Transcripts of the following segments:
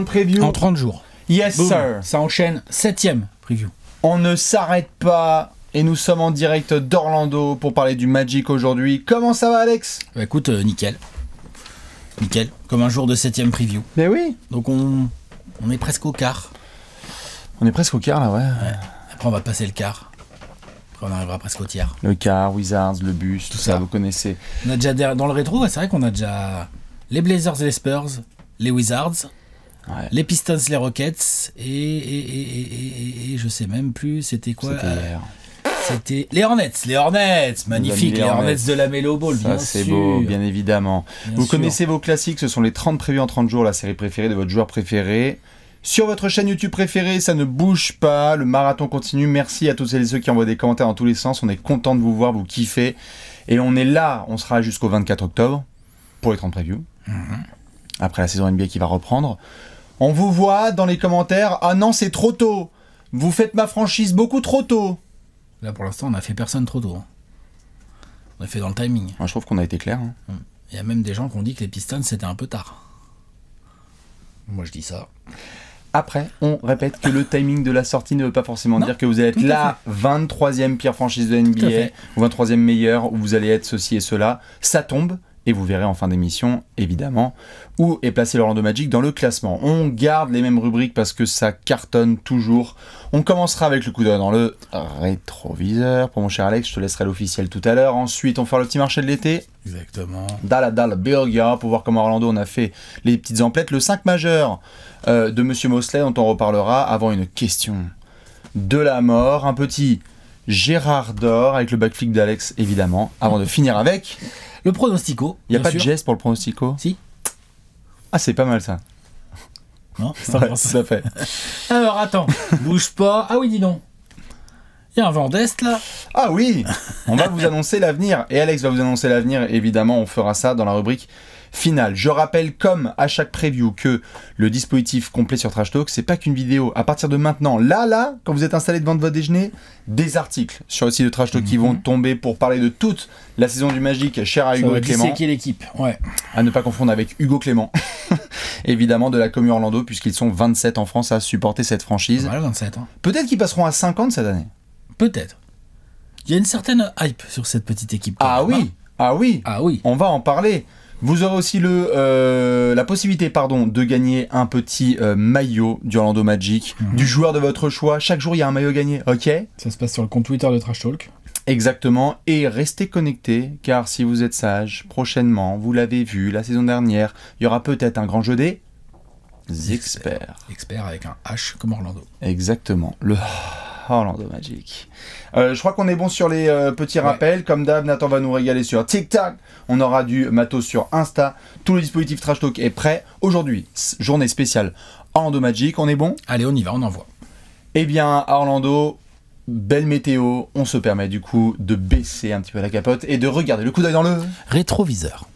30 En 30 jours. Yes, sir. Ça enchaîne 7ème preview. On ne s'arrête pas et nous sommes en direct d'Orlando pour parler du Magic aujourd'hui. Comment ça va, Alex bah, Écoute, euh, nickel. Nickel. Comme un jour de 7ème preview. Mais oui. Donc on, on est presque au quart. On est presque au quart, là, ouais. Après, on va passer le quart on arrivera presque au tiers. Le quart, Wizards, le bus, tout, ça, vous connaissez. On a déjà dans le rétro, c'est vrai qu'on a déjà les Blazers et les Spurs, les Wizards, les Pistons, les Rockets et, je sais même plus, c'était quoi C'était euh, les Hornets, les Hornets, magnifique, les, Hornets. de la Melo Ball, c'est beau, bien évidemment. Vous connaissez vos classiques, ce sont les 30 prévus en 30 jours, la série préférée de votre joueur préféré. Sur votre chaîne YouTube préférée, ça ne bouge pas, le marathon continue. Merci à tous celles et ceux qui envoient des commentaires dans tous les sens, on est content de vous voir, vous kiffez. Et on est là, on sera jusqu'au 24 octobre pour les 30 previews. Mhm. Après la saison NBA qui va reprendre. On vous voit dans les commentaires. Ah non, c'est trop tôt. Vous faites ma franchise beaucoup trop tôt. Là, pour l'instant, on n'a fait personne trop tôt. Hein. On a fait dans le timing. Ah, je trouve qu'on a été clair. Hein. Hum. Il y a même des gens qui ont dit que les Pistons, c'était un peu tard. Moi, je dis ça. Après, on répète que le timing de la sortie ne veut pas forcément dire que vous allez être la 23e pire franchise de NBA, ou 23e meilleure, ou vous allez être ceci et cela. Ça tombe et vous verrez en fin d'émission, évidemment, où est placé l'Orlando Magic dans le classement. On garde les mêmes rubriques parce que ça cartonne toujours. On commencera avec le coup d'œil dans le rétroviseur. Pour mon cher Alex, je te laisserai l'officiel tout à l'heure. Ensuite, on fera le petit marché de l'été. Exactement. Dalla Dalla Burger, pour voir comment Orlando on a fait les petites emplettes. Le 5 majeur euh, de Monsieur Mosley, dont on reparlera avant une question de la mort. Un petit Gérard d'or avec le backflip d'Alex, évidemment, avant de finir avec... Le pronostico. Il n'y a pas de geste pour le pronostico Si. Ah, c'est pas mal ça. Non, ça fait. Alors attends, bouge pas. Ah oui, dis donc. Il y a un vent d'Est là Ah oui On va vous annoncer l'avenir et Alex va vous annoncer l'avenir. Évidemment, on fera ça dans la rubrique Final. Je rappelle, comme à chaque preview, que le dispositif complet sur Trash Talk, c'est pas qu'une vidéo. À partir de maintenant, là, là, quand vous êtes installé devant de votre déjeuner, des articles sur le site de Trash Talk qui mhm. vont tomber pour parler de toute la saison du Magic, cher à Hugo et Clément. qui l'équipe, ouais. À ne pas confondre avec Hugo Clément, évidemment, de la Commune Orlando, puisqu'ils sont 27 en France à supporter cette franchise. 27. Hein. Peut-être qu'ils passeront à 50 cette année. Peut-être. Il y a une certaine hype sur cette petite équipe. Ah oui, hein ah oui, ah oui. On va en parler. Vous aurez aussi le, euh, la possibilité pardon, de gagner un petit euh, maillot du Orlando Magic, mhm. du joueur de votre choix. Chaque jour, il y a un maillot gagné, ok Ça se passe sur le compte Twitter de Trash Talk. Exactement, et restez connectés, car si vous êtes sage, prochainement, vous l'avez vu, la saison dernière, il y aura peut-être un grand jeu des experts. Experts avec un H comme Orlando. Exactement, le... Orlando Magic. Euh, je crois qu'on est bon sur les euh, petits rappels. Comme d'hab, Nathan va nous régaler sur TikTok. On aura du matos sur Insta. Tout le dispositif Trash Talk est prêt. Aujourd'hui, journée spéciale Orlando Magic. On est bon Allez, on y va, on envoie. Eh bien, Orlando, belle météo. On se permet du coup de baisser un petit peu la capote et de regarder le coup d'œil dans le rétroviseur.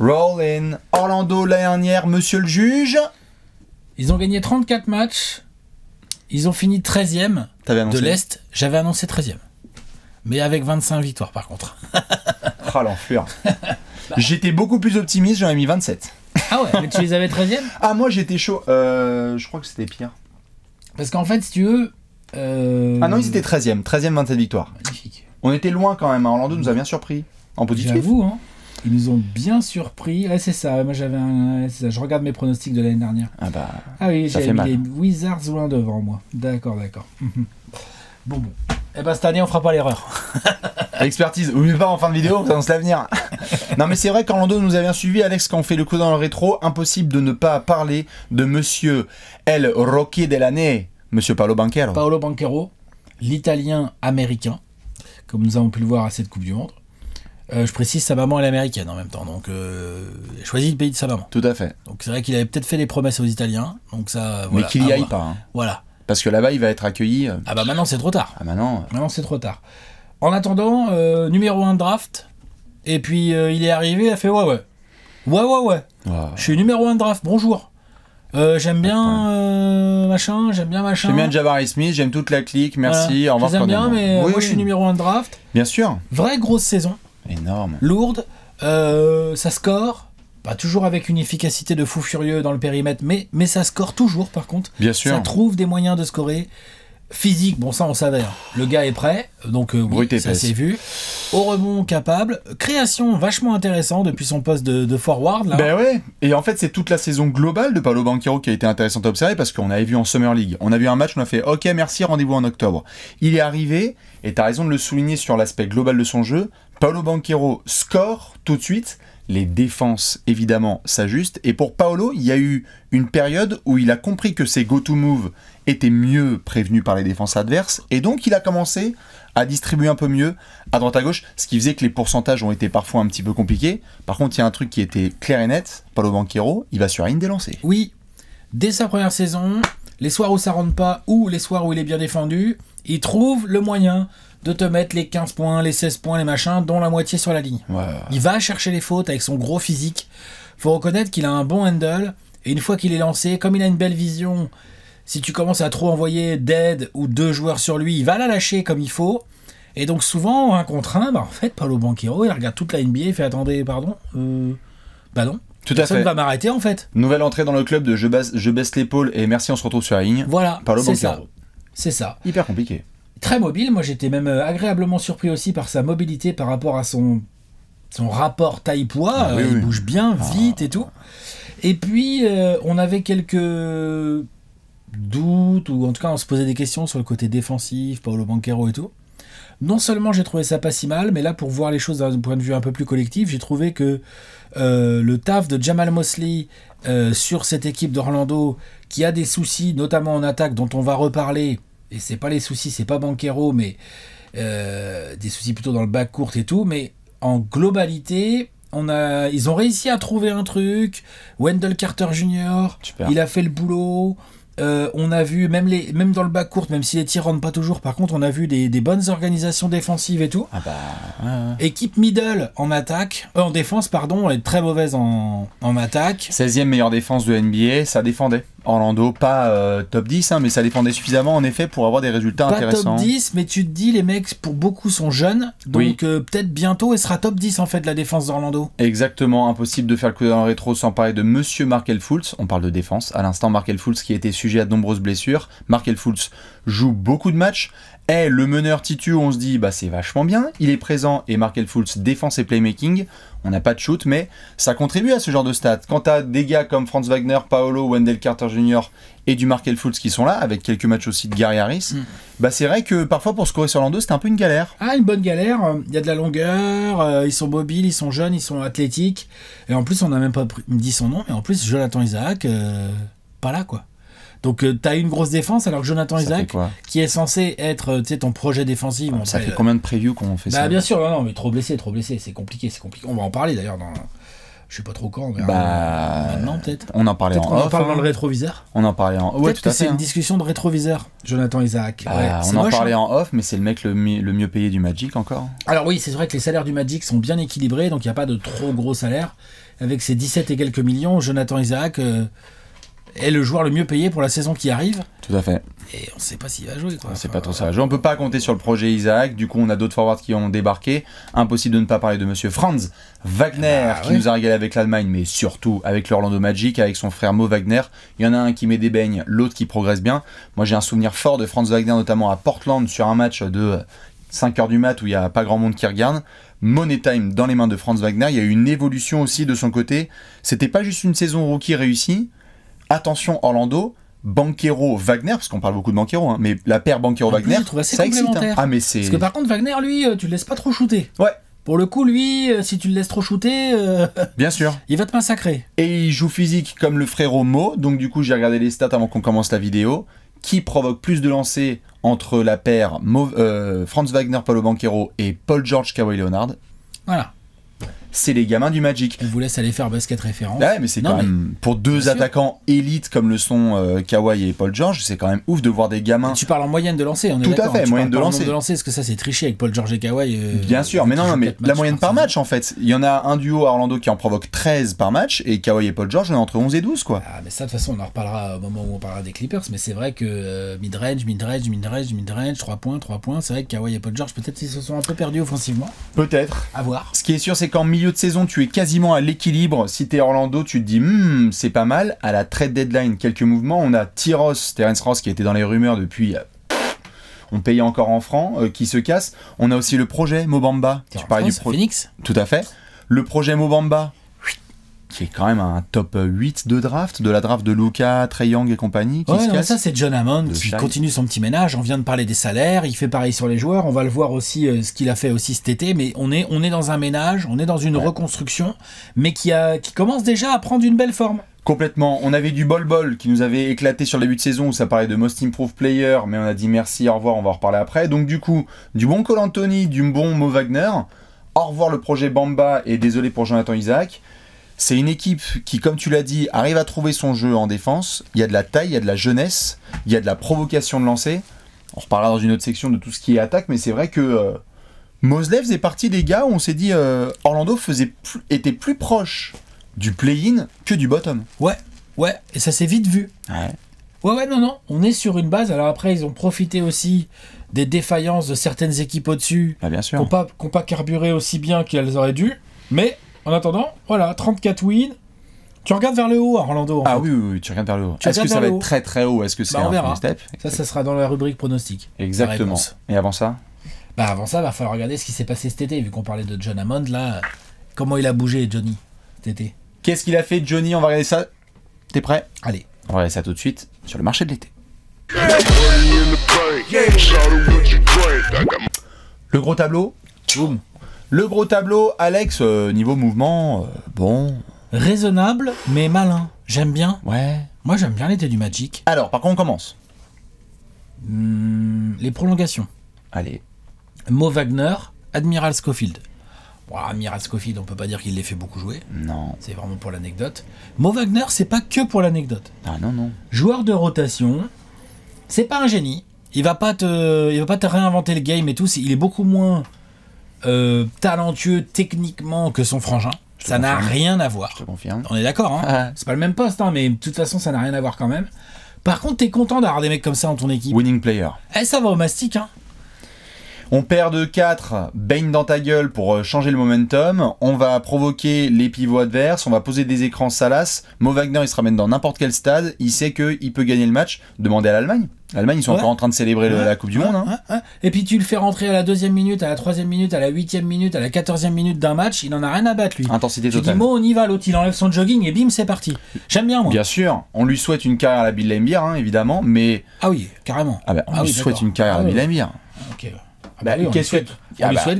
Roll in. Orlando l'année dernière, monsieur le juge. Ils ont gagné 34 matchs ils ont fini 13e de l'Est. J'avais annoncé 13e. Mais avec 25 victoires par contre. oh ah, l'enflure. J'étais beaucoup plus optimiste, j'en ai mis 27. Ah ouais, mais tu les avais 13e Ah moi j'étais chaud. Euh, je crois que c'était pire. Parce qu'en fait, si tu veux. Euh, ah non, ils étaient 13e. 13e, 27 victoires. Magnifique. On était loin quand même. Hein. Orlando nous a bien surpris. En positif. vous hein. Ils nous ont bien surpris. Ouais, c'est ça. Moi, j'avais un... Je regarde mes pronostics de l'année dernière. Ah bah. Ah oui, j'avais les Wizards loin devant moi. D'accord, d'accord. bon, bon. Eh ben cette année, on fera pas l'erreur. Expertise. oubliez pas en fin de vidéo, on l'avenir. non mais c'est vrai qu'Orlando nous a bien suivi, Alex, quand on fait le coup dans le rétro, impossible de ne pas parler de Monsieur El Roque de l'année, Monsieur Paolo Banquero. Paolo Banquero, l'Italien américain, comme nous avons pu le voir à cette Coupe du Monde. Euh, je précise, sa maman est américaine en même temps, donc euh, il choisi le pays de sa maman. Tout à fait. Donc c'est vrai qu'il avait peut-être fait des promesses aux Italiens, donc ça. Mais qu'il y ah, aille pas. Hein. Voilà. Parce que là-bas, il va être accueilli. Euh, ah bah maintenant c'est trop tard. Ah, maintenant. Euh. Maintenant c'est trop tard. En attendant, numéro 1 draft. Et puis il est arrivé, il a fait ouais ouais. Ouais ouais ouais. Ah. Je suis numéro 1 draft, bonjour. j'aime bien machin, j'aime bien machin. J'aime bien Jabari Smith, j'aime toute la clique, merci, au revoir. Je bien, mais moi je suis numéro 1 draft. Bien sûr. Vraie grosse saison. Énorme. Lourde, euh, ça score. Pas toujours avec une efficacité de fou furieux dans le périmètre, mais, mais ça score toujours par contre. Bien sûr. Ça trouve des moyens de scorer. Physique, bon ça on savait. Le gars est prêt, donc euh, oui, ça s'est vu. Au rebond capable, création vachement intéressante depuis son poste de, forward. Ben ouais. Et en fait c'est toute la saison globale de Palo Banquero qui a été intéressante à observer parce qu'on avait vu en Summer League, on a vu un match, on a fait OK merci rendez-vous en octobre. Il est arrivé et tu as raison de le souligner sur l'aspect global de son jeu. Paolo Banquero score tout de suite. Les défenses, évidemment, s'ajustent. Et pour Paolo, il y a eu une période où il a compris que ses go-to-move étaient mieux prévenus par les défenses adverses. Et donc, il a commencé à distribuer un peu mieux à droite à gauche, ce qui faisait que les pourcentages ont été parfois un petit peu compliqués. Par contre, il y a un truc qui était clair et net. Paolo Banquero, il va sur une des lancers. Oui, dès sa première saison, les soirs où ça rentre pas ou les soirs où il est bien défendu, il trouve le moyen de te mettre les 15 points, les 16 points, les machins, dont la moitié sur la ligne. Il va chercher les fautes avec son gros physique. Faut reconnaître qu'il a un bon handle. Et une fois qu'il est lancé, comme il a une belle vision, si tu commences à trop envoyer dead ou deux joueurs sur lui, il va la lâcher comme il faut. Et donc souvent, un contre un, bah en fait, Paolo Banquero, il regarde toute la NBA il fait attendez, pardon, euh, bah non. Tout à fait. va m'arrêter en fait. Nouvelle entrée dans le club de je baisse, je baisse l'épaule et merci, on se retrouve sur la ligne. Voilà. C'est ça. C'est ça. Hyper compliqué très mobile. Moi, j'étais même euh, agréablement surpris aussi par sa mobilité par rapport à son, son rapport taille-poids. Ah euh, il bouge bien, ah. vite et tout. Et puis, euh, on avait quelques doutes, ou en tout cas, on se posait des questions sur le côté défensif, Paolo Banquero et tout. Non seulement j'ai trouvé ça pas si mal, mais là, pour voir les choses d'un point de vue un peu plus collectif, j'ai trouvé que le taf de Jamal Mosley sur cette équipe d'Orlando, qui a des soucis, notamment en attaque, dont on va reparler, et c'est pas les soucis, c'est pas Banquero, mais euh, des soucis plutôt dans le bac court et tout, mais en globalité, on a, ils ont réussi à trouver un truc. Wendell Carter Jr., il a fait le boulot. Euh, on a vu, même, les, même dans le bas court, même si les tirs rentrent pas toujours, par contre, on a vu des, bonnes organisations défensives et tout. Ah bah, Équipe middle en attaque, euh, en défense, pardon, elle est très mauvaise en, en attaque. 16e meilleure défense de NBA, ça défendait. Orlando, pas euh, top 10, hein, mais ça dépendait suffisamment en effet pour avoir des résultats pas Top 10, mais tu te dis, les mecs, pour beaucoup sont jeunes, donc euh, peut-être bientôt, et sera top 10 en fait la défense d'Orlando. Exactement, impossible de faire le coup d'un rétro sans parler de monsieur Markel Fultz. On parle de défense, à l'instant, Markel Fultz qui était sujet à de nombreuses blessures. Markel Fultz joue beaucoup de matchs, et le meneur Titu, on se dit, bah c'est vachement bien, il est présent, et Markel Fultz défend ses playmaking on n'a pas de shoot, mais ça contribue à ce genre de stats. Quand tu as des gars comme Franz Wagner, Paolo, Wendell Carter Jr. et du Markel Fultz qui sont là, avec quelques matchs aussi de Gary Harris, mm. bah c'est vrai que parfois pour scorer sur l'an 2, c'est un peu une galère. Ah, une bonne galère. Euh, il y a de la longueur, euh, ils sont mobiles, ils sont jeunes, ils sont athlétiques. Et en plus, on n'a même pas dit son nom, Et en plus, Jonathan Isaac, euh, pas là quoi. Donc euh, tu as une grosse défense alors que Jonathan Isaac, qui est censé être euh, ton projet défensif. Ah, ça fait, euh, combien de previews qu'on fait bah, ça Bien sûr, non, non, mais trop blessé, trop blessé, c'est compliqué, c'est compliqué. On va en parler d'ailleurs dans je sais pas trop quand, mais bah, maintenant peut-être. On en parlait en on off, en parle dans le hein. rétroviseur. On en parlait en off. Ouais, tout c'est une hein. discussion de rétroviseur, Jonathan Isaac. Bah, on en parlait hein. en off, mais c'est le mec le, mieux payé du Magic encore. Alors oui, c'est vrai que les salaires du Magic sont bien équilibrés, donc il n'y a pas de trop gros salaires. Avec ses 17 et quelques millions, Jonathan Isaac est le joueur le mieux payé pour la saison qui arrive. Tout à fait. Et on ne sait pas s'il va jouer. Quoi. On sait pas trop ça va ne peut pas compter sur le projet Isaac. Du coup, on a d'autres forwards qui ont débarqué. Impossible de ne pas parler de Monsieur Franz Wagner bah qui nous a régalé avec l'Allemagne, mais surtout avec l'Orlando Magic, avec son frère Mo Wagner. Il y en a un qui met des beignes, l'autre qui progresse bien. Moi, j'ai un souvenir fort de Franz Wagner, notamment à Portland sur un match de 5 h du mat où il n'y a pas grand monde qui regarde. Money Time dans les mains de Franz Wagner. Il y a eu une évolution aussi de son côté. C'était pas juste une saison rookie réussie attention Orlando, Banquero Wagner, parce qu'on parle beaucoup de Banquero, hein, mais la paire Banquero Wagner, je ça excite. Hein. Ah mais c'est. Parce que par contre Wagner, lui, euh, tu le laisses pas trop shooter. Ouais. Pour le coup, lui, euh, si tu le laisses trop shooter, euh, bien sûr, il va te massacrer. Et il joue physique comme le frérot Mo, donc du coup, j'ai regardé les stats avant qu'on commence la vidéo. Qui provoque plus de lancers entre la paire Franz Wagner, Paulo Banquero et Paul George Kawhi Leonard Voilà c'est les gamins du Magic. On vous laisse aller faire basket référence. Ouais, mais c'est quand même pour deux attaquants élites comme le sont euh, Kawhi et Paul George, c'est quand même ouf de voir des gamins. tu parles en moyenne de lancer, on est Tout à hein. fait, moyenne de lancer. de lancer. Est-ce que ça c'est triché avec Paul George et Kawhi euh, Bien sûr, mais non, mais la moyenne par match en fait. Il y en a un duo à Orlando qui en provoque 13 par match et Kawhi et Paul George on est entre 11 et 12 quoi. Ah, mais ça de toute façon on en reparlera au moment où on parlera des Clippers, mais c'est vrai que euh, mid-range mid-range mid-range 3 points, 3 points, c'est vrai que Kawhi et Paul George peut-être ils se sont un peu perdus offensivement. Peut-être. À voir. Ce qui est sûr c'est qu'en de saison, tu es quasiment à l'équilibre. Si t'es Orlando, tu te dis, hmm, c'est pas mal. À la trade deadline, quelques mouvements. On a Tyros, Terence Ross, qui était dans les rumeurs depuis euh, on paye encore en francs, euh, qui se casse. On a aussi le projet Mobamba. Tu parlais du Phoenix Tout à fait. Le projet Mobamba, qui est quand même un top 8 de draft, de la draft de Luca, Trey Young et compagnie. ouais, ça c'est John Hammond qui continue son petit ménage. On vient de parler des salaires, il fait pareil sur les joueurs. On va le voir aussi euh, ce qu'il a fait aussi cet été. Mais on est on est dans un ménage, on est dans une reconstruction, mais qui a qui commence déjà à prendre une belle forme. Complètement. On avait du bol-bol qui nous avait éclaté sur le début de saison où ça parlait de Most Improved Player, mais on a dit merci, au revoir, on va en reparler après. Donc du coup, du bon Cole Anthony, du bon Mo Wagner, au revoir le projet Bamba et désolé pour Jonathan Isaac. C'est une équipe qui, comme tu l'as dit, arrive à trouver son jeu en défense. Il y a de la taille, il y a de la jeunesse, il y a de la provocation de lancer. On reparlera dans une autre section de tout ce qui est attaque, mais c'est vrai que euh, est faisait partie des gars où on s'est dit euh, Orlando faisait était plus proche du play-in que du bottom. Ouais, ouais, et ça s'est vite vu. Ouais. Ouais, ouais, non, non, on est sur une base. Alors après, ils ont profité aussi des défaillances de certaines équipes au-dessus. Ah, bien sûr. Qui n'ont pas, pas, carburé aussi bien qu'elles auraient dû. Mais en attendant, voilà, 34 wins. Tu regardes vers le haut à hein, Orlando. ah Oui, oui, oui, tu regardes vers le haut. Est-ce que ça va être très très haut Est-ce que c'est bah, un step Ça, ça sera dans la rubrique pronostic. Exactement. Et avant ça Bah avant ça, il va falloir regarder ce qui s'est passé cet été, vu qu'on parlait de John Hammond là. Comment il a bougé Johnny cet été Qu'est-ce qu'il a fait Johnny On va regarder ça. T'es prêt Allez. On va regarder ça tout de suite sur le marché de l'été. Le gros tableau. Boum. Le gros tableau, Alex, euh, niveau mouvement, euh, bon. Raisonnable, mais malin. J'aime bien. Ouais. Moi, j'aime bien l'été du Magic. Alors, par contre, on commence. Hmm, les prolongations. Allez. Mo Wagner, Admiral Schofield. Bon, Admiral Scofield, on peut pas dire qu'il les fait beaucoup jouer. Non. C'est vraiment pour l'anecdote. Mo Wagner, c'est pas que pour l'anecdote. Ah non, non. Joueur de rotation, c'est pas un génie. Il va pas te, il va pas te réinventer le game et tout. Il est beaucoup moins euh, talentueux techniquement que son frangin. ça n'a rien à voir. Je te confirme. On est d'accord, hein. C'est pas le même poste, hein, mais de toute façon, ça n'a rien à voir quand même. Par contre, t'es content d'avoir des mecs comme ça dans ton équipe. Winning player. Eh, ça va au mastic, hein on perd de 4, baigne dans ta gueule pour euh, changer le momentum. On va provoquer les pivots adverses, on va poser des écrans salaces. Mo Wagner, il se ramène dans n'importe quel stade, il sait qu'il peut gagner le match. Demandez à l'Allemagne. L'Allemagne, ils sont encore en train de célébrer la Coupe du Monde. Hein. Et puis tu le fais rentrer à la deuxième minute, à la troisième minute, à la 8 huitième minute, à la quatorzième minute d'un match, il n'en a rien à battre lui. Intensité tu Dis, Mo, on y va, l'autre il enlève son jogging et bim, c'est parti. J'aime bien moi. Bien sûr, on lui souhaite une carrière à la Bill Lambier, hein, évidemment, mais. Ah oui, carrément. Ah, ben, on ah lui souhaite une carrière à la ah Bill ah, Ok. Bah, lui ah bah, souhaite.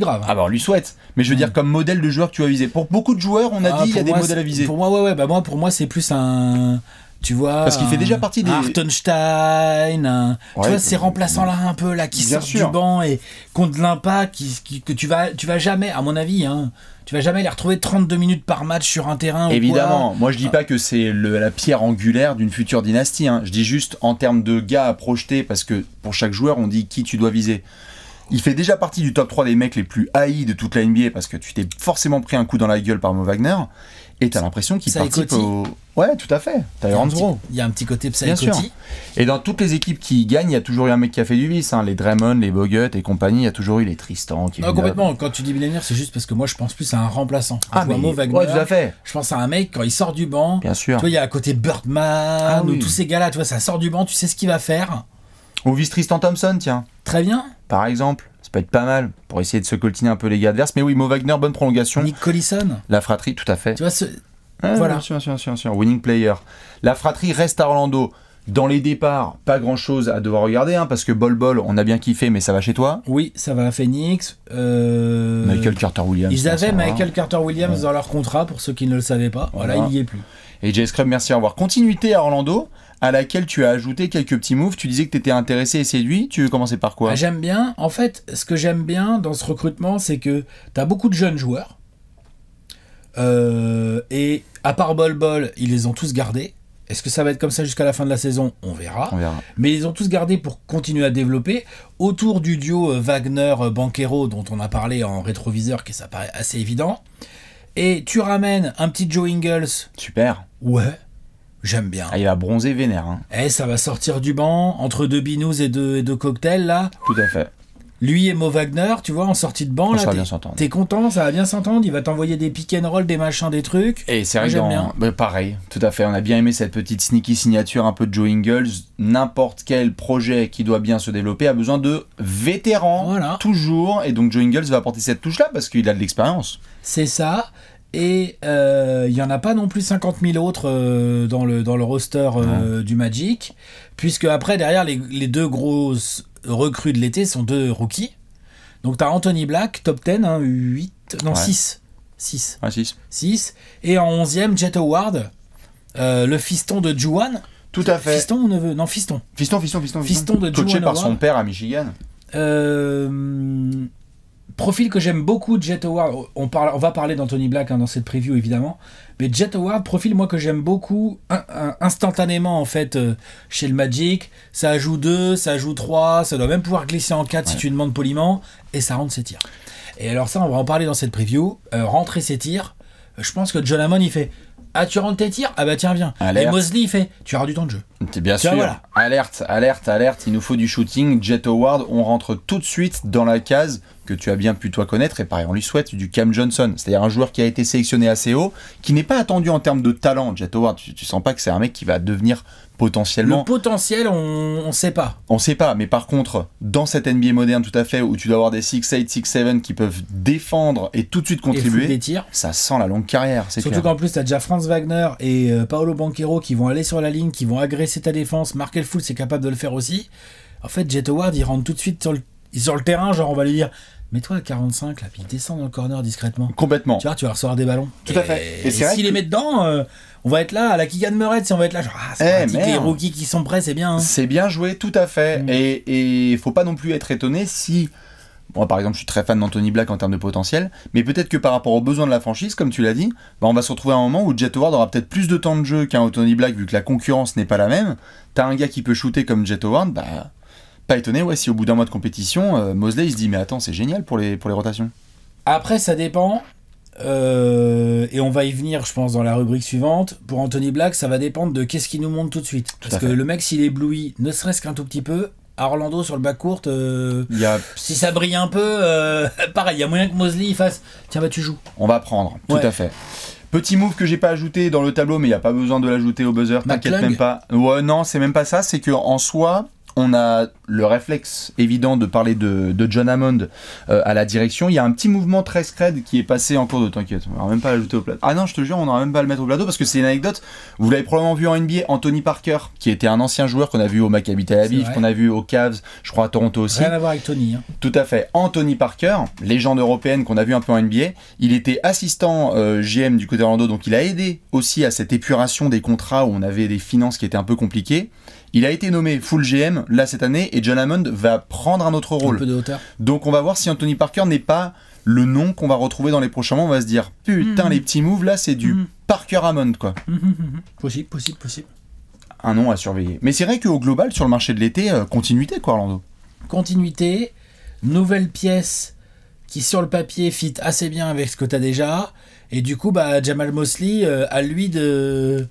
grave. Ah bah, lui souhaite. Mais je veux dire, comme modèle de joueur tu vas viser. Pour beaucoup de joueurs, on a ah, dit il y a des modèles à viser. Pour moi, ouais, Bah moi, pour moi, c'est plus un. Tu vois, parce qu'il fait déjà partie des. Hartenstein, un... tu vois, ces remplaçants-là un peu, là, qui sortent du banc et contre l'impact, qui, que tu vas, tu vas jamais, à mon avis, hein, tu vas jamais les retrouver 32 minutes par match sur un terrain. Évidemment, moi je dis ah. pas que c'est la pierre angulaire d'une future dynastie. Hein. Je dis juste en termes de gars à projeter, parce que pour chaque joueur, on dit qui tu dois viser. Il fait déjà partie du top 3 des mecs les plus haïs de toute la NBA parce que tu t'es forcément pris un coup dans la gueule par Mo Wagner et t'as l'impression qu'il participe au. Ouais, tout à fait. Bro. Il y a un petit côté Bien Et dans toutes les équipes qui gagnent, il y a toujours eu un mec qui a fait du vice. Hein. Les Draymond, les Bogut et compagnie, il y a toujours eu les Tristan. Qui non, complètement. Quand tu dis millénaire, c'est juste parce que moi, je pense plus à un remplaçant. Ah, Mo Wagner, ouais, tout à fait. Je pense à un mec, quand il sort du banc. Bien sûr. Tu vois, il y a à côté Birdman, ah ou tous ces gars-là, tu vois, ça sort du banc, tu sais ce qu'il va faire. On vise Tristan Thompson, tiens. Très bien. Par exemple, ça peut être pas mal pour essayer de se coltiner un peu les gars adverses. Mais oui, Mo Wagner, bonne prolongation. Nick Collison. La fratrie, tout à fait. Tu vois, ce... Ah, voilà. Bien sûr, bien sûr, Winning player. La fratrie reste à Orlando. Dans les départs, pas grand chose à devoir regarder, hein, parce que Bol Bol, on a bien kiffé, mais ça va chez toi Oui, ça va à Phoenix. Euh, Michael Carter Williams. Ils avaient Michael Carter Williams dans leur contrat, pour ceux qui ne le savaient pas. Voilà, il n'y est plus. Et Jay Scrub, merci, à voir Continuité à Orlando à laquelle tu as ajouté quelques petits moves. Tu disais que tu étais intéressé et séduit. Tu veux commencer par quoi ah, J'aime bien. En fait, ce que j'aime bien dans ce recrutement, c'est que tu as beaucoup de jeunes joueurs. Euh, et à part Bol Bol, ils les ont tous gardés. Est-ce que ça va être comme ça jusqu'à la fin de la saison on verra. Mais ils ont tous gardé pour continuer à développer. Autour du duo euh, Wagner-Banquero, euh, dont on a parlé en rétroviseur, qui ça paraît assez évident. Et tu ramènes un petit Joe Ingles. Super. Ouais. J'aime bien. Ah, il va bronzer vénère. Hein. Eh, ça va sortir du banc, entre deux binous et deux, cocktails, là. Tout à fait. Lui et Mo Wagner, tu vois, en sortie de banc, bien tu t'es content, ça va bien s'entendre. Il va t'envoyer des pick and roll, des machins, des trucs. Et eh, c'est vrai hein. bah, pareil, tout à fait. On a bien aimé cette petite sneaky signature un peu de Joe Ingles. N'importe quel projet qui doit bien se développer a besoin de vétérans, toujours. Et donc Joe Ingles va apporter cette touche-là parce qu'il a de l'expérience. C'est ça. Et euh, il n'y en a pas non plus 50 000 autres euh, dans, le, roster euh, du Magic, puisque après, derrière, les, deux grosses recrues de l'été sont deux rookies. Donc tu as Anthony Black, top 10, 8, hein, non 6. 6. 6. Et en 11e, Jet Howard, le fiston de Juan. Tout à fait. Fiston ou neveu Non, fiston. Fiston, fiston, fiston. Fiston de Coaché par son père à Michigan. Euh, Profil que j'aime beaucoup, Jet Award. On, parle, on va parler d'Anthony Black hein, dans cette preview évidemment. Mais Jet Award, profil moi que j'aime beaucoup instantanément en fait euh, chez le Magic. Ça joue 2, ça joue 3, ça doit même pouvoir glisser en 4 si tu demandes poliment. Et ça rentre ses tirs. Et alors ça, on va en parler dans cette preview. Euh, rentrer ses tirs. Euh, je pense que John Amon, il fait ah, tu rentres tes tirs Ah bah tiens, viens. Et Mosley, fait Tu auras du temps de jeu. Bien sûr. Alerte, alerte, alerte. Il nous faut du shooting. Jet Howard, on rentre tout de suite dans la case que tu as bien pu toi connaître. Et pareil, on lui souhaite du Cam Johnson. C'est-à-dire un joueur qui a été sélectionné assez haut, qui n'est pas attendu en termes de talent. Jet Howard, tu, tu sens pas que c'est un mec qui va devenir potentiellement. Le potentiel, on ne sait pas. On ne sait pas, mais par contre, dans cette NBA moderne tout à fait, où tu dois avoir des 6-8, 6-7 qui peuvent défendre et tout de suite contribuer, des tirs. ça sent la longue carrière. Surtout qu'en plus, tu as déjà Franz Wagner et euh, Paolo Banquero qui vont aller sur la ligne, qui vont agresser ta défense. Markel Fultz c'est capable de le faire aussi. En fait, Jet Howard, il rentre tout de suite sur le, terrain, genre on va lui dire mets-toi à 45 là, puis descends dans le corner discrètement. Complètement. Tu vois, tu vas recevoir des ballons. Tout à fait. Et, s'il les met dedans, euh, on va être là à la de Mered, si on va être là, genre, ah, c'est eh, les rookies qui sont prêts, c'est bien. Hein. C'est bien joué, tout à fait. Mm. Et il faut pas non plus être étonné si. Moi, par exemple, je suis très fan d'Anthony Black en termes de potentiel, mais peut-être que par rapport aux besoins de la franchise, comme tu l'as dit, bah, on va se retrouver à un moment où Jet Howard aura peut-être plus de temps de jeu qu'un Anthony Black vu que la concurrence n'est pas la même. T'as un gars qui peut shooter comme Jet Howard, bah, pas étonné ouais, si au bout d'un mois de compétition, euh, Mosley il se dit mais attends, c'est génial pour les, pour les rotations. Après, ça dépend euh, et on va y venir, je pense, dans la rubrique suivante. Pour Anthony Black, ça va dépendre de qu'est-ce qu'il nous montre tout de suite. Parce que le mec, s'il est bloui ne serait-ce qu'un tout petit peu, à Orlando sur le bac court, euh, si ça brille un peu, euh, pareil, il y a moyen que Mosley fasse tiens, bah tu joues. On va prendre, tout à fait. Petit move que j'ai pas ajouté dans le tableau, mais il n'y a pas besoin de l'ajouter au buzzer, t'inquiète même pas. Ouais, non, c'est même pas ça, c'est que en soi, on a le réflexe évident de parler de, John Hammond euh, à la direction. Il y a un petit mouvement très scred qui est passé en cours de t'inquiète. On n'aura même pas à l'ajouter au plateau. Ah non, je te jure, on n'aura même pas à le mettre au plateau parce que c'est une anecdote. Vous l'avez probablement vu en NBA, Anthony Parker, qui était un ancien joueur qu'on a vu au Maccabi Tel Aviv, qu'on a vu aux Cavs, je crois à Toronto aussi. Rien à voir avec Tony. Hein. Tout à fait. Anthony Parker, légende européenne qu'on a vu un peu en NBA, il était assistant euh, GM du côté rando donc il a aidé aussi à cette épuration des contrats où on avait des finances qui étaient un peu compliquées. Il a été nommé full GM là cette année et John Hammond va prendre un autre rôle. Un peu de Donc on va voir si Anthony Parker n'est pas le nom qu'on va retrouver dans les prochains mois. On va se dire putain, hmm. les petits moves là, c'est du hmm. Parker Hammond quoi. Possible, possible, possible. Un nom à surveiller. Mais c'est vrai qu'au global, sur le marché de l'été, euh, continuité quoi, Orlando. Continuité, nouvelle pièce qui sur le papier fit assez bien avec ce que tu as déjà. Et du coup, bah, Jamal Mosley, euh, à lui de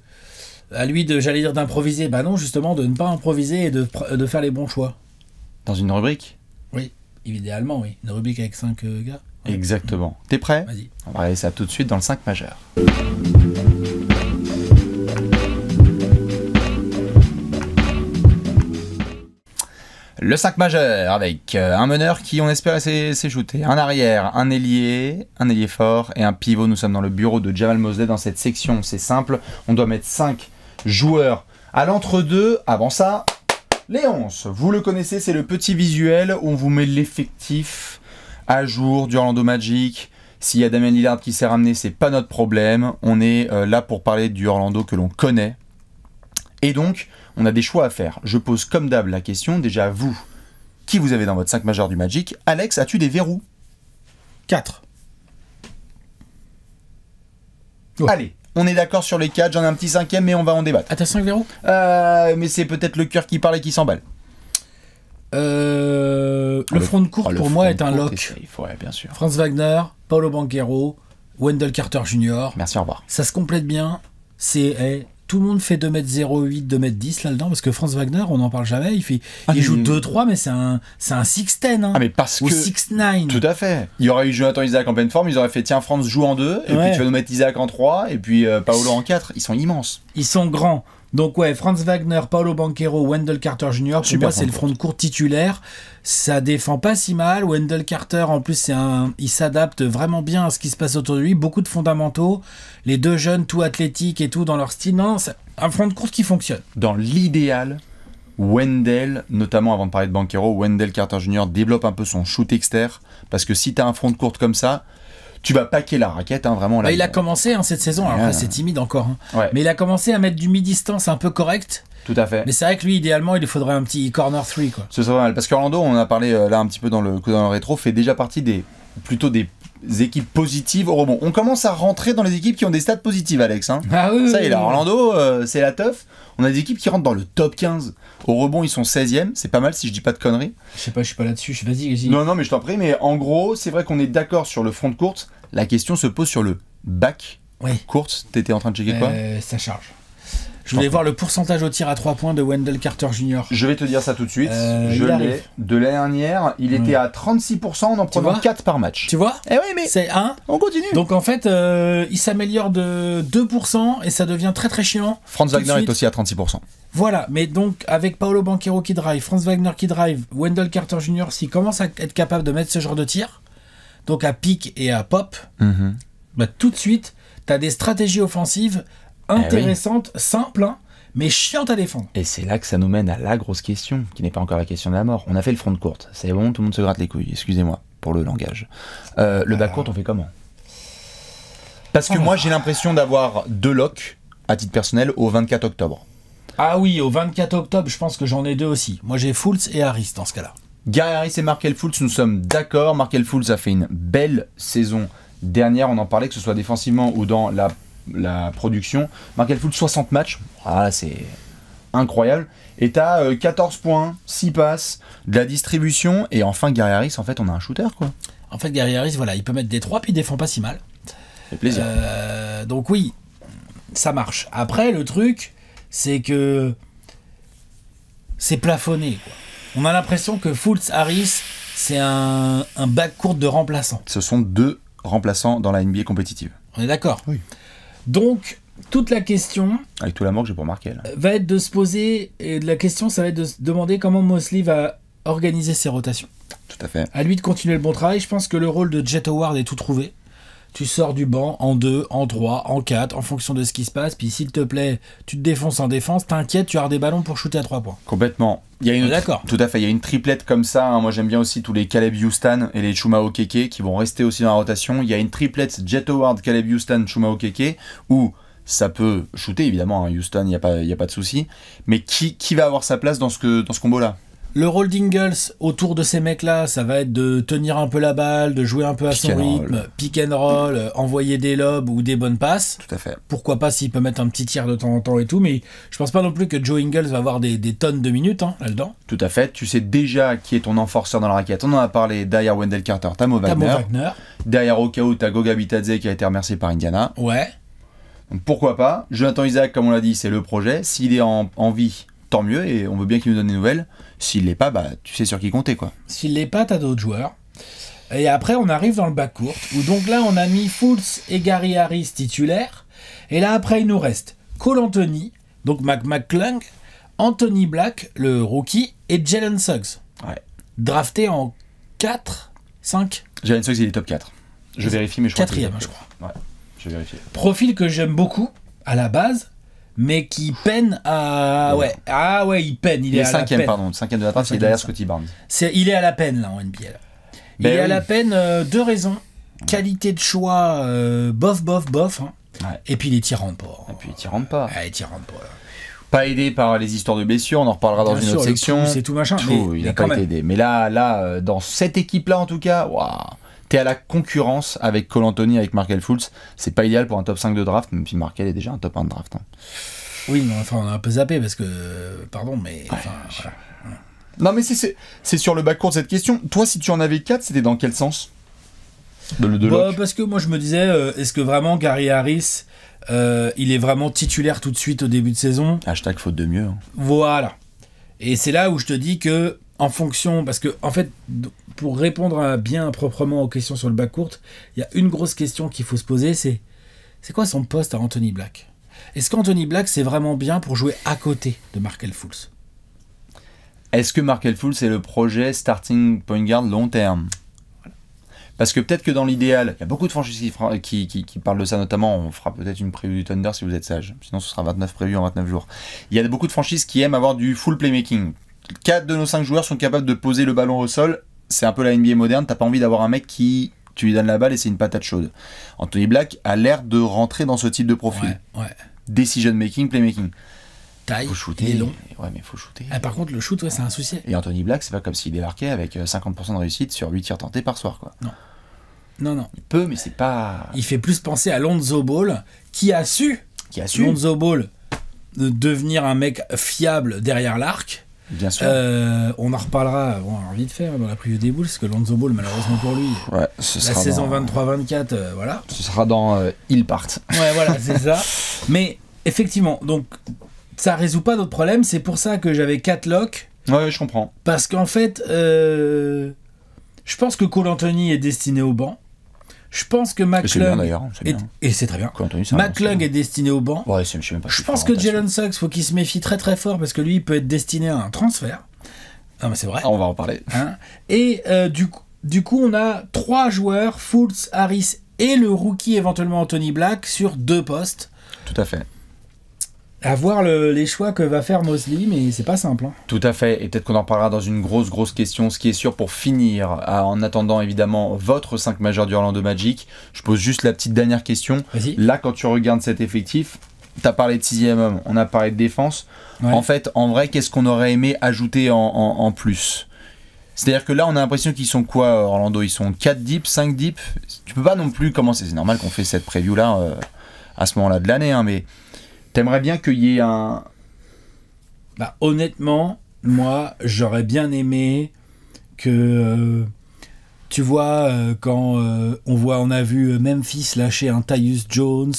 à lui de, j'allais dire, d'improviser. Bah non, justement, de ne pas improviser et de, de faire les bons choix. Dans une rubrique Oui, idéalement, oui. Une rubrique avec 5 euh, gars. Exactement. T'es prêt Vas-y. On va aller ça tout de suite dans le 5 majeur. Le 5 majeur avec euh, un meneur qui on espère s'éjouter. un arrière, un ailier, un ailier fort et un pivot. Nous sommes dans le bureau de Jamal Mosley dans cette section. C'est simple, on doit mettre 5 joueur. À l'entre-deux, avant ça, Léonce. Vous le connaissez, c'est le petit visuel où on vous met l'effectif à jour du Orlando Magic. S'il y a Damien Lillard qui s'est ramené, c'est pas notre problème. On est euh, là pour parler du Orlando que l'on connaît. Et donc, on a des choix à faire. Je pose comme d'hab la question, déjà vous, qui vous avez dans votre 5 majeur du Magic Alex, as-tu des verrous 4. Allez, on est d'accord sur les quatre, j'en ai un petit cinquième, mais on va en débattre. Ah, t'as 5 verrous euh, Mais c'est peut-être le cœur qui parle et qui s'emballe. Euh, ah, le, front de court ah, pour moi est un lock. bien sûr. Franz Wagner, Paolo Banquero, Wendell Carter Jr. Merci, au revoir. Ça se complète bien. C'est tout le monde fait 2m08, 2m10 là-dedans, parce que Franz Wagner, on n'en parle jamais, il, fait, ah, il joue 2-3, mais c'est un, c'est un 6 10 hein, ah, mais parce ou 6 9 Tout à fait. Il y aurait eu Jonathan Isaac en pleine forme, ils auraient fait tiens, Franz joue en 2, et puis tu vas nous mettre Isaac en 3, et puis euh, Paolo en 4. Ils sont immenses. Ils sont grands. Donc ouais, Franz Wagner, Paolo Banquero, Wendell Carter Jr. Pour moi, c'est le front de court titulaire. Ça défend pas si mal. Wendell Carter, en plus, c'est un, il s'adapte vraiment bien à ce qui se passe autour de lui. Beaucoup de fondamentaux. Les deux jeunes, tout athlétiques et tout dans leur style. Non, un front de court qui fonctionne. Dans l'idéal, Wendell, notamment avant de parler de Banquero, Wendell Carter Jr. développe un peu son shoot exter, parce que si tu as un front de courte comme ça, tu vas paquer la raquette, hein, vraiment. Là, bah, il a commencé hein, cette saison, c'est timide encore, hein. mais il a commencé à mettre du mi-distance un peu correct. Tout à fait. Mais c'est vrai que lui, idéalement, il lui faudrait un petit corner 3. Ce serait mal, parce qu'Orlando, on a parlé euh, là un petit peu dans le, dans le rétro, fait déjà partie des plutôt des équipes positives au rebond. On commence à rentrer dans les équipes qui ont des stats positives, Alex. Hein. Ah ça, y est là, Orlando, euh, c'est la teuf. On a des équipes qui rentrent dans le top 15. Au rebond, ils sont 16e. C'est pas mal si je dis pas de conneries. Je sais pas, je suis pas là-dessus. Vas-y, vas-y. Non, non, mais je t'en prie. Mais en gros, c'est vrai qu'on est d'accord sur le front de courte. La question se pose sur le back. Ouais. Courte, t'étais en train de checker quoi euh, Ça charge. Je voulais voir le pourcentage au tir à 3 points de Wendell Carter Jr. Je vais te dire ça tout de suite. Euh, je l'ai. De l'année dernière, il hmm. était à 36% en en prenant 4 par match. Tu vois Eh oui, mais. C'est 1. On continue. Donc en fait, euh, il s'améliore de 2% et ça devient très très chiant. Franz Wagner est aussi à 36%. Voilà, mais donc avec Paolo Banquero qui drive, Franz Wagner qui drive, Wendell Carter Jr. s'il commence à être capable de mettre ce genre de tir, donc à pic et à pop, mhm. bah, tout de suite, tu as des stratégies offensives eh intéressante, simple, hein, mais chiante à défendre. Et c'est là que ça nous mène à la grosse question, qui n'est pas encore la question de la mort. On a fait le front de courte, c'est bon, tout le monde se gratte les couilles, excusez-moi pour le langage. Euh, le Alors... court on fait comment Parce que oh. moi, j'ai l'impression d'avoir deux locks, à titre personnel, au 24 octobre. Ah oui, au 24 octobre, je pense que j'en ai deux aussi. Moi, j'ai Fultz et Harris dans ce cas-là. Gary Harris et Markel Fultz, nous sommes d'accord. Markel Fultz a fait une belle saison dernière. On en parlait, que ce soit défensivement ou dans la la production. Markel Foot, 60 matchs. Ah, c'est incroyable. Et t'as 14 euh, points, 6 passes, de la distribution. Et enfin, Gary Harris, en fait, on a un shooter, quoi. En fait, Gary voilà, il peut mettre des 3 puis il défend pas si mal. C'est plaisir. Euh, donc, oui, ça marche. Après, le truc, c'est que c'est plafonné. On a l'impression que Fultz Harris, c'est un, un bac court de remplaçant. Ce sont deux remplaçants dans la NBA compétitive. On est d'accord Oui. Donc, toute la question. Avec tout l'amour que j'ai pour Markel. Va être de se poser. Et la question, ça va être de se demander comment Mosley va organiser ses rotations. Tout à fait. À lui de continuer le bon travail. Je pense que le rôle de Jet Howard est tout trouvé tu sors du banc en 2, en 3, en 4, en fonction de ce qui se passe. Puis s'il te plaît, tu te défonces en défense, t'inquiète, tu as des ballons pour shooter à 3 points. Complètement. Il y a une, D'accord. Tout à fait. Il y a une triplette comme ça. Hein. Moi, j'aime bien aussi tous les Caleb Houston et les Chumao Keke, qui vont rester aussi dans la rotation. Il y a une triplette Jet Howard, Caleb Houston, Chuma Okeke où ça peut shooter évidemment. Hein. Houston, il n'y a, pas, y a pas de souci. Mais qui, qui va avoir sa place dans ce, dans ce combo-là le rôle d'Ingles autour de ces mecs-là, ça va être de tenir un peu la balle, de jouer un peu à son rythme, pick and roll, euh, envoyer des lobes ou des bonnes passes. Tout à fait. Pourquoi pas s'il peut mettre un petit tir de temps en temps et tout, mais je pense pas non plus que Joe Ingles va avoir des, tonnes de minutes hein, là-dedans. Tout à fait. Tu sais déjà qui est ton enforceur dans la raquette. On en a parlé derrière Wendell Carter, Tamo Wagner. Tamo Wagner. Derrière Okao, t'as Goga Bitadze qui a été remercié par Indiana. Ouais. pourquoi pas Jonathan Isaac, comme on l'a dit, c'est le projet. S'il est en vie, mieux et on veut bien qu'il nous donne des nouvelles. S'il l'est pas, bah, tu sais sur qui compter. quoi. S'il l'est pas, tu d'autres joueurs. Et après, on arrive dans le bas court, où donc là, on a mis Fultz et Gary Harris titulaires. Et là, après, il nous reste Cole Anthony, donc Mac McClung, Anthony Black, le rookie, et Jalen Suggs. Ouais. Drafté en 4, 5 Jalen Suggs, il est top 4. Je vérifie, mais je crois. Quatrième, je crois. Ouais, je vérifie. Profil que j'aime beaucoup à la base, mais qui peine à. Ouais. Ah ouais, il peine. Il, il est, à la peine. pardon. Cinquième de la partie, il est derrière Scotty Barnes. Il est à la peine, là, en NBL. il ben est à la peine, euh, deux raisons. Qualité de choix, euh, bof, bof, bof. Hein. Et puis les tirant de port. Hein. Et puis les tirs de port. Ouais, les tirant de port. Ah, pas aidé par les histoires de blessures, on en reparlera dans une autre section. C'est tout machin. Tout, mais, il n'a pas été aidé. Mais là, là, euh, dans cette équipe-là, en tout cas, waouh à la concurrence avec Cole Anthony, avec Markel Fultz. C'est pas idéal pour un top 5 de draft, même si Markel est déjà un top 1 de draft. Hein. Oui, mais enfin, on a un peu zappé parce que. Pardon, mais. Non, mais c'est sur le bas court de cette question. Toi, si tu en avais 4, c'était dans quel sens de, bah, Parce que moi, je me disais, euh, est-ce que vraiment Gary Harris, euh, il est vraiment titulaire tout de suite au début de saison Hashtag faute de mieux. Hein. Voilà. Et c'est là où je te dis que en fonction, parce que en fait, pour répondre bien proprement aux questions sur le bac courte, il y a une grosse question qu'il faut se poser, c'est c'est quoi son poste à Anthony Black Est-ce qu'Anthony Black c'est vraiment bien pour jouer à côté de Markel Fools Est-ce que Markel Fools est le projet starting point guard long terme parce que peut-être que dans l'idéal, il y a beaucoup de franchises qui, parlent de ça, notamment on fera peut-être une preview du Thunder si vous êtes sage, sinon ce sera 29 prévues en 29 jours. Il y a beaucoup de franchises qui aiment avoir du full playmaking, 4 de nos 5 joueurs sont capables de poser le ballon au sol. C'est un peu la NBA moderne, t'as pas envie d'avoir un mec qui tu lui donnes la balle et c'est une patate chaude. Anthony Black a l'air de rentrer dans ce type de profil. Ouais, Decision making, playmaking. Taille, il est long. faut shooter. Ah, par contre, le shoot, c'est un souci. Et Anthony Black, c'est pas comme s'il débarquait avec 50% euh, de réussite sur 8 tirs tentés par soir, quoi. Non. Non, non. Il peut, mais c'est pas. Il fait plus penser à Lonzo Ball, qui a su. Qui a su. Lonzo Ball devenir un mec fiable derrière l'arc. Euh, on en reparlera bon, envie de faire. dans la preview des boules parce que Lonzo Ball, malheureusement pour lui, ouais, la saison 23-24, euh, voilà. Ce sera dans ils euh, Il Ouais, voilà, c'est ça. Mais effectivement, donc ça résout pas d'autres problème C'est pour ça que j'avais 4 locks. Ouais, je comprends. Parce qu'en fait, je pense que Cole Anthony est destiné au banc. Je pense que McClung. Est, et c'est très bien. est destiné au banc. je, pense que Jalen Suggs, faut qu'il se méfie très très fort parce que lui, il peut être destiné à un transfert. Ah, mais c'est vrai. on va en parler. Hein. et euh, du, du coup, on a trois joueurs, Fultz, Harris et le rookie éventuellement Anthony Black sur deux postes. Tout à fait à voir les choix que va faire Mosley, mais c'est pas simple. Hein. Tout à fait, et peut-être qu'on en parlera dans une grosse, grosse question. Ce qui est sûr pour finir, ah, en attendant évidemment votre 5 majeur du Orlando Magic, je pose juste la petite dernière question. Là, quand tu regardes cet effectif, tu as parlé de sixième homme, on a parlé de défense. En fait, en vrai, qu'est-ce qu'on aurait aimé ajouter en, en, plus c'est-à-dire que là, on a l'impression qu'ils sont quoi, Orlando Ils sont 4 deep 5 deep Tu peux pas non plus commencer. C'est normal qu'on fait cette preview-là euh, à ce moment-là de l'année, hein, mais T'aimerais bien qu'il y ait un. Bah, honnêtement, moi, j'aurais bien aimé que. Euh, tu vois, euh, quand euh, on voit, on a vu Memphis lâcher un Tyus Jones,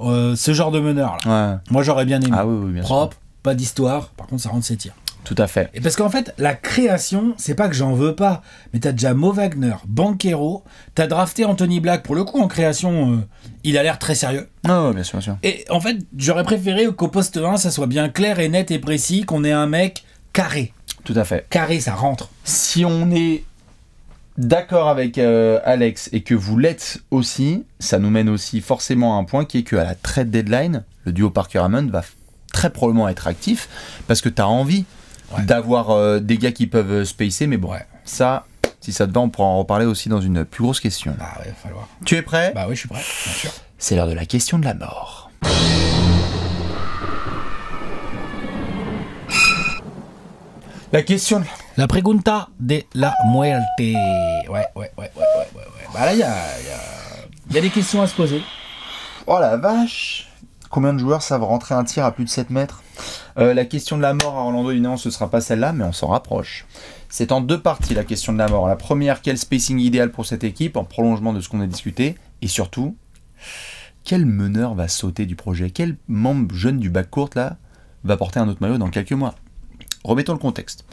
ce genre de meneur. Là. Moi, j'aurais bien aimé. Ah Propre, pas d'histoire. Par contre, ça rentre ses tirs. Tout à fait. Et parce qu'en fait, la création, c'est pas que j'en veux pas, mais t'as déjà Mo Wagner, Banquero, t'as drafté Anthony Black. Pour le coup, en création, euh, il a l'air très sérieux. Ah bien sûr, bien sûr. Et en fait, j'aurais préféré qu'au poste 1, ça soit bien clair et net et précis, qu'on ait un mec carré. Tout à fait. Carré, ça rentre. Si on est d'accord avec euh, Alex et que vous l'êtes aussi, ça nous mène aussi forcément à un point qui est qu'à la trade deadline, le duo Parker-Hammond va très probablement être actif parce que t'as envie d'avoir euh, des gars qui peuvent euh, spacer, mais bon, ça, si ça te va, on pourra en reparler aussi dans une plus grosse question. Ah ouais, va falloir. Tu es prêt Bah oui, je suis prêt, bien sûr. C'est l'heure de la question de la mort. La question. de... La pregunta de la muerte. Ouais, ouais, ouais, ouais, ouais, ouais. Bah là, il y a, y, y a des questions à se poser. Oh la vache Combien de joueurs savent rentrer un tir à plus de 7 mètres euh, La question de la mort à Orlando évidemment, ce ne sera pas celle-là, mais on s'en rapproche. C'est en deux parties la question de la mort. La première, quel spacing idéal pour cette équipe, en prolongement de ce qu'on a discuté, et surtout, quel meneur va sauter du projet Quel membre jeune du bac court là va porter un autre maillot dans quelques mois Remettons le contexte.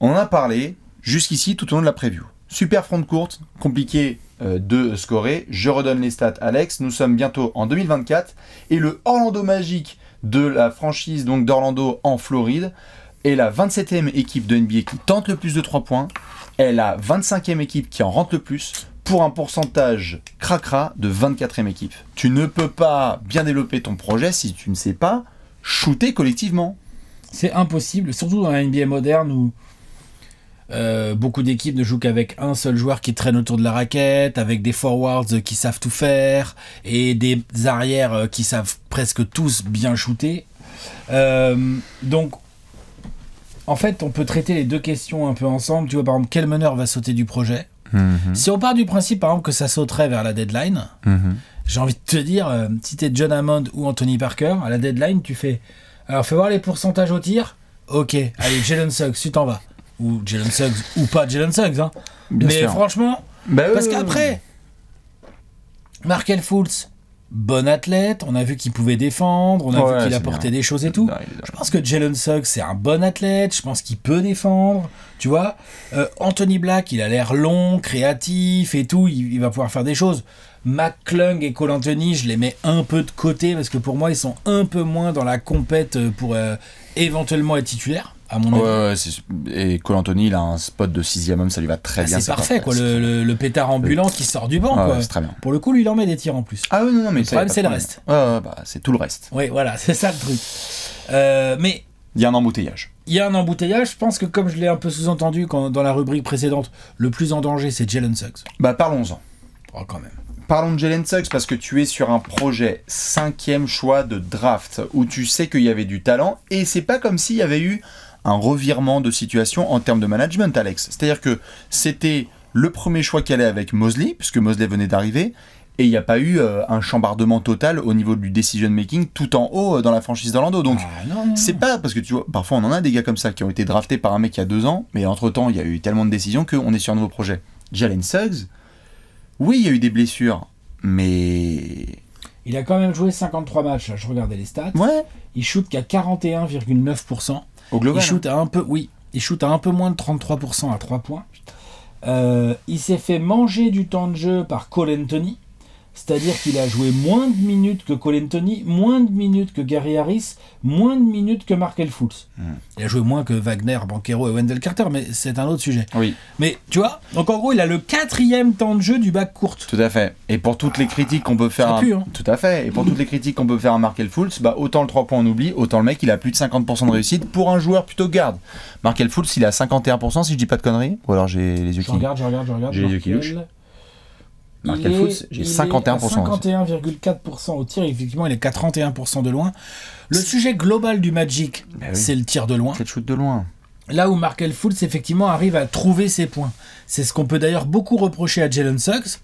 On en a parlé jusqu'ici tout au long de la preview. Super front courte, compliqué euh, de scorer. Je redonne les stats, Alex. Nous sommes bientôt en 2024 et le Orlando Magic de la franchise donc d'Orlando en Floride est la 27e équipe de NBA qui tente le plus de 3 points. Elle est la 25e équipe qui en rentre le plus pour un pourcentage cracra de 24e équipe. Tu ne peux pas bien développer ton projet si tu ne sais pas shooter collectivement. C'est impossible, surtout dans la NBA moderne où euh, beaucoup d'équipes ne jouent qu'avec un seul joueur qui traîne autour de la raquette, avec des forwards euh, qui savent tout faire et des arrières euh, qui savent presque tous bien shooter. donc, en fait, on peut traiter les deux questions un peu ensemble. Tu vois, par exemple, quel meneur va sauter du projet mhm. Si on part du principe, par exemple, que ça sauterait vers la deadline, mhm. j'ai envie de te dire, si t'es John Hammond ou Anthony Parker, à la deadline, tu fais. Alors, fais voir les pourcentages au tir. Ok, allez, Jalen Suggs, tu t'en vas ou Jalen Suggs ou pas Jalen Suggs. Hein. Mais franchement, bah, euh, parce qu'après, Markel Fultz, bon athlète, on a vu qu'il pouvait défendre, on a vu qu'il apportait des choses et tout. je pense que Jalen Suggs, c'est un bon athlète, je pense qu'il peut défendre, tu vois. Euh, Anthony Black, il a l'air long, créatif et tout, il va pouvoir faire des choses. McClung et Cole je les mets un peu de côté parce que pour moi, ils sont un peu moins dans la compète euh, pour euh, éventuellement être titulaires. À mon avis. et Cole il a un spot de sixième homme, ça lui va très ah, bien. C'est parfait, quoi. Le, pétard ambulant qui sort du banc, très bien. Pour le coup, lui, il en met des tirs en plus. Ah oui, non, non, mais c'est le reste. Bah, c'est tout le reste. Oui, voilà, c'est ça le truc. Euh, mais. Il y a un embouteillage. Il y a un embouteillage. Je pense que, comme je l'ai un peu sous-entendu dans la rubrique précédente, le plus en danger, c'est Jalen Suggs. Bah, parlons-en. Oh, quand même. Parlons de Jalen Suggs parce que tu es sur un projet cinquième choix de draft où tu sais qu'il y avait du talent et c'est pas comme s'il y avait eu un revirement de situation en termes de management, Alex. C'est-à-dire que c'était le premier choix qu'elle avait avec Mosley, puisque Mosley venait d'arriver, et il n'y a pas eu euh, un chambardement total au niveau du decision making tout en haut euh, dans la franchise d'Orlando. Donc ah, c'est pas parce que tu vois, parfois on en a des gars comme ça qui ont été draftés par un mec il y a deux ans, mais entre temps il y a eu tellement de décisions qu'on est sur un nouveau projet. Jalen Suggs, oui, il y a eu des blessures, mais. Il a quand même joué 53 matchs, je regardais les stats. Ouais. Il shoot qu'à 41,9%. Au global. Il shoot hein. à un peu, oui, il shoot à un peu moins de 33% à 3 points. Euh, il s'est fait manger du temps de jeu par Cole Anthony, c'est-à-dire qu'il a joué moins de minutes que Colin Tony, moins de minutes que Gary Harris, moins de minutes que Markel Fultz. Hmm. Il a joué moins que Wagner, Banquero et Wendell Carter, mais c'est un autre sujet. Oui. Mais tu vois, donc en gros, il a le quatrième temps de jeu du bac courte. Tout à fait. Et pour toutes les critiques qu'on peut faire. à... Hein. Tout à fait. Et pour toutes les critiques qu'on peut faire à Markel Fultz, bah, autant le 3 points on oublie, autant le mec, il a plus de 50% de réussite pour un joueur plutôt garde. Markel Fultz, il a 51% si je dis pas de conneries. Ou alors j'ai les yeux je qui. Regarde, J'ai les yeux qui Markel est j'ai 51%. 51,4% au tir, effectivement, il est 41% de loin. Le sujet global du Magic, eh c'est le tir de loin. C'est shoot de loin. Là où Markel Fultz, effectivement, arrive à trouver ses points. C'est ce qu'on peut d'ailleurs beaucoup reprocher à Jalen Suggs.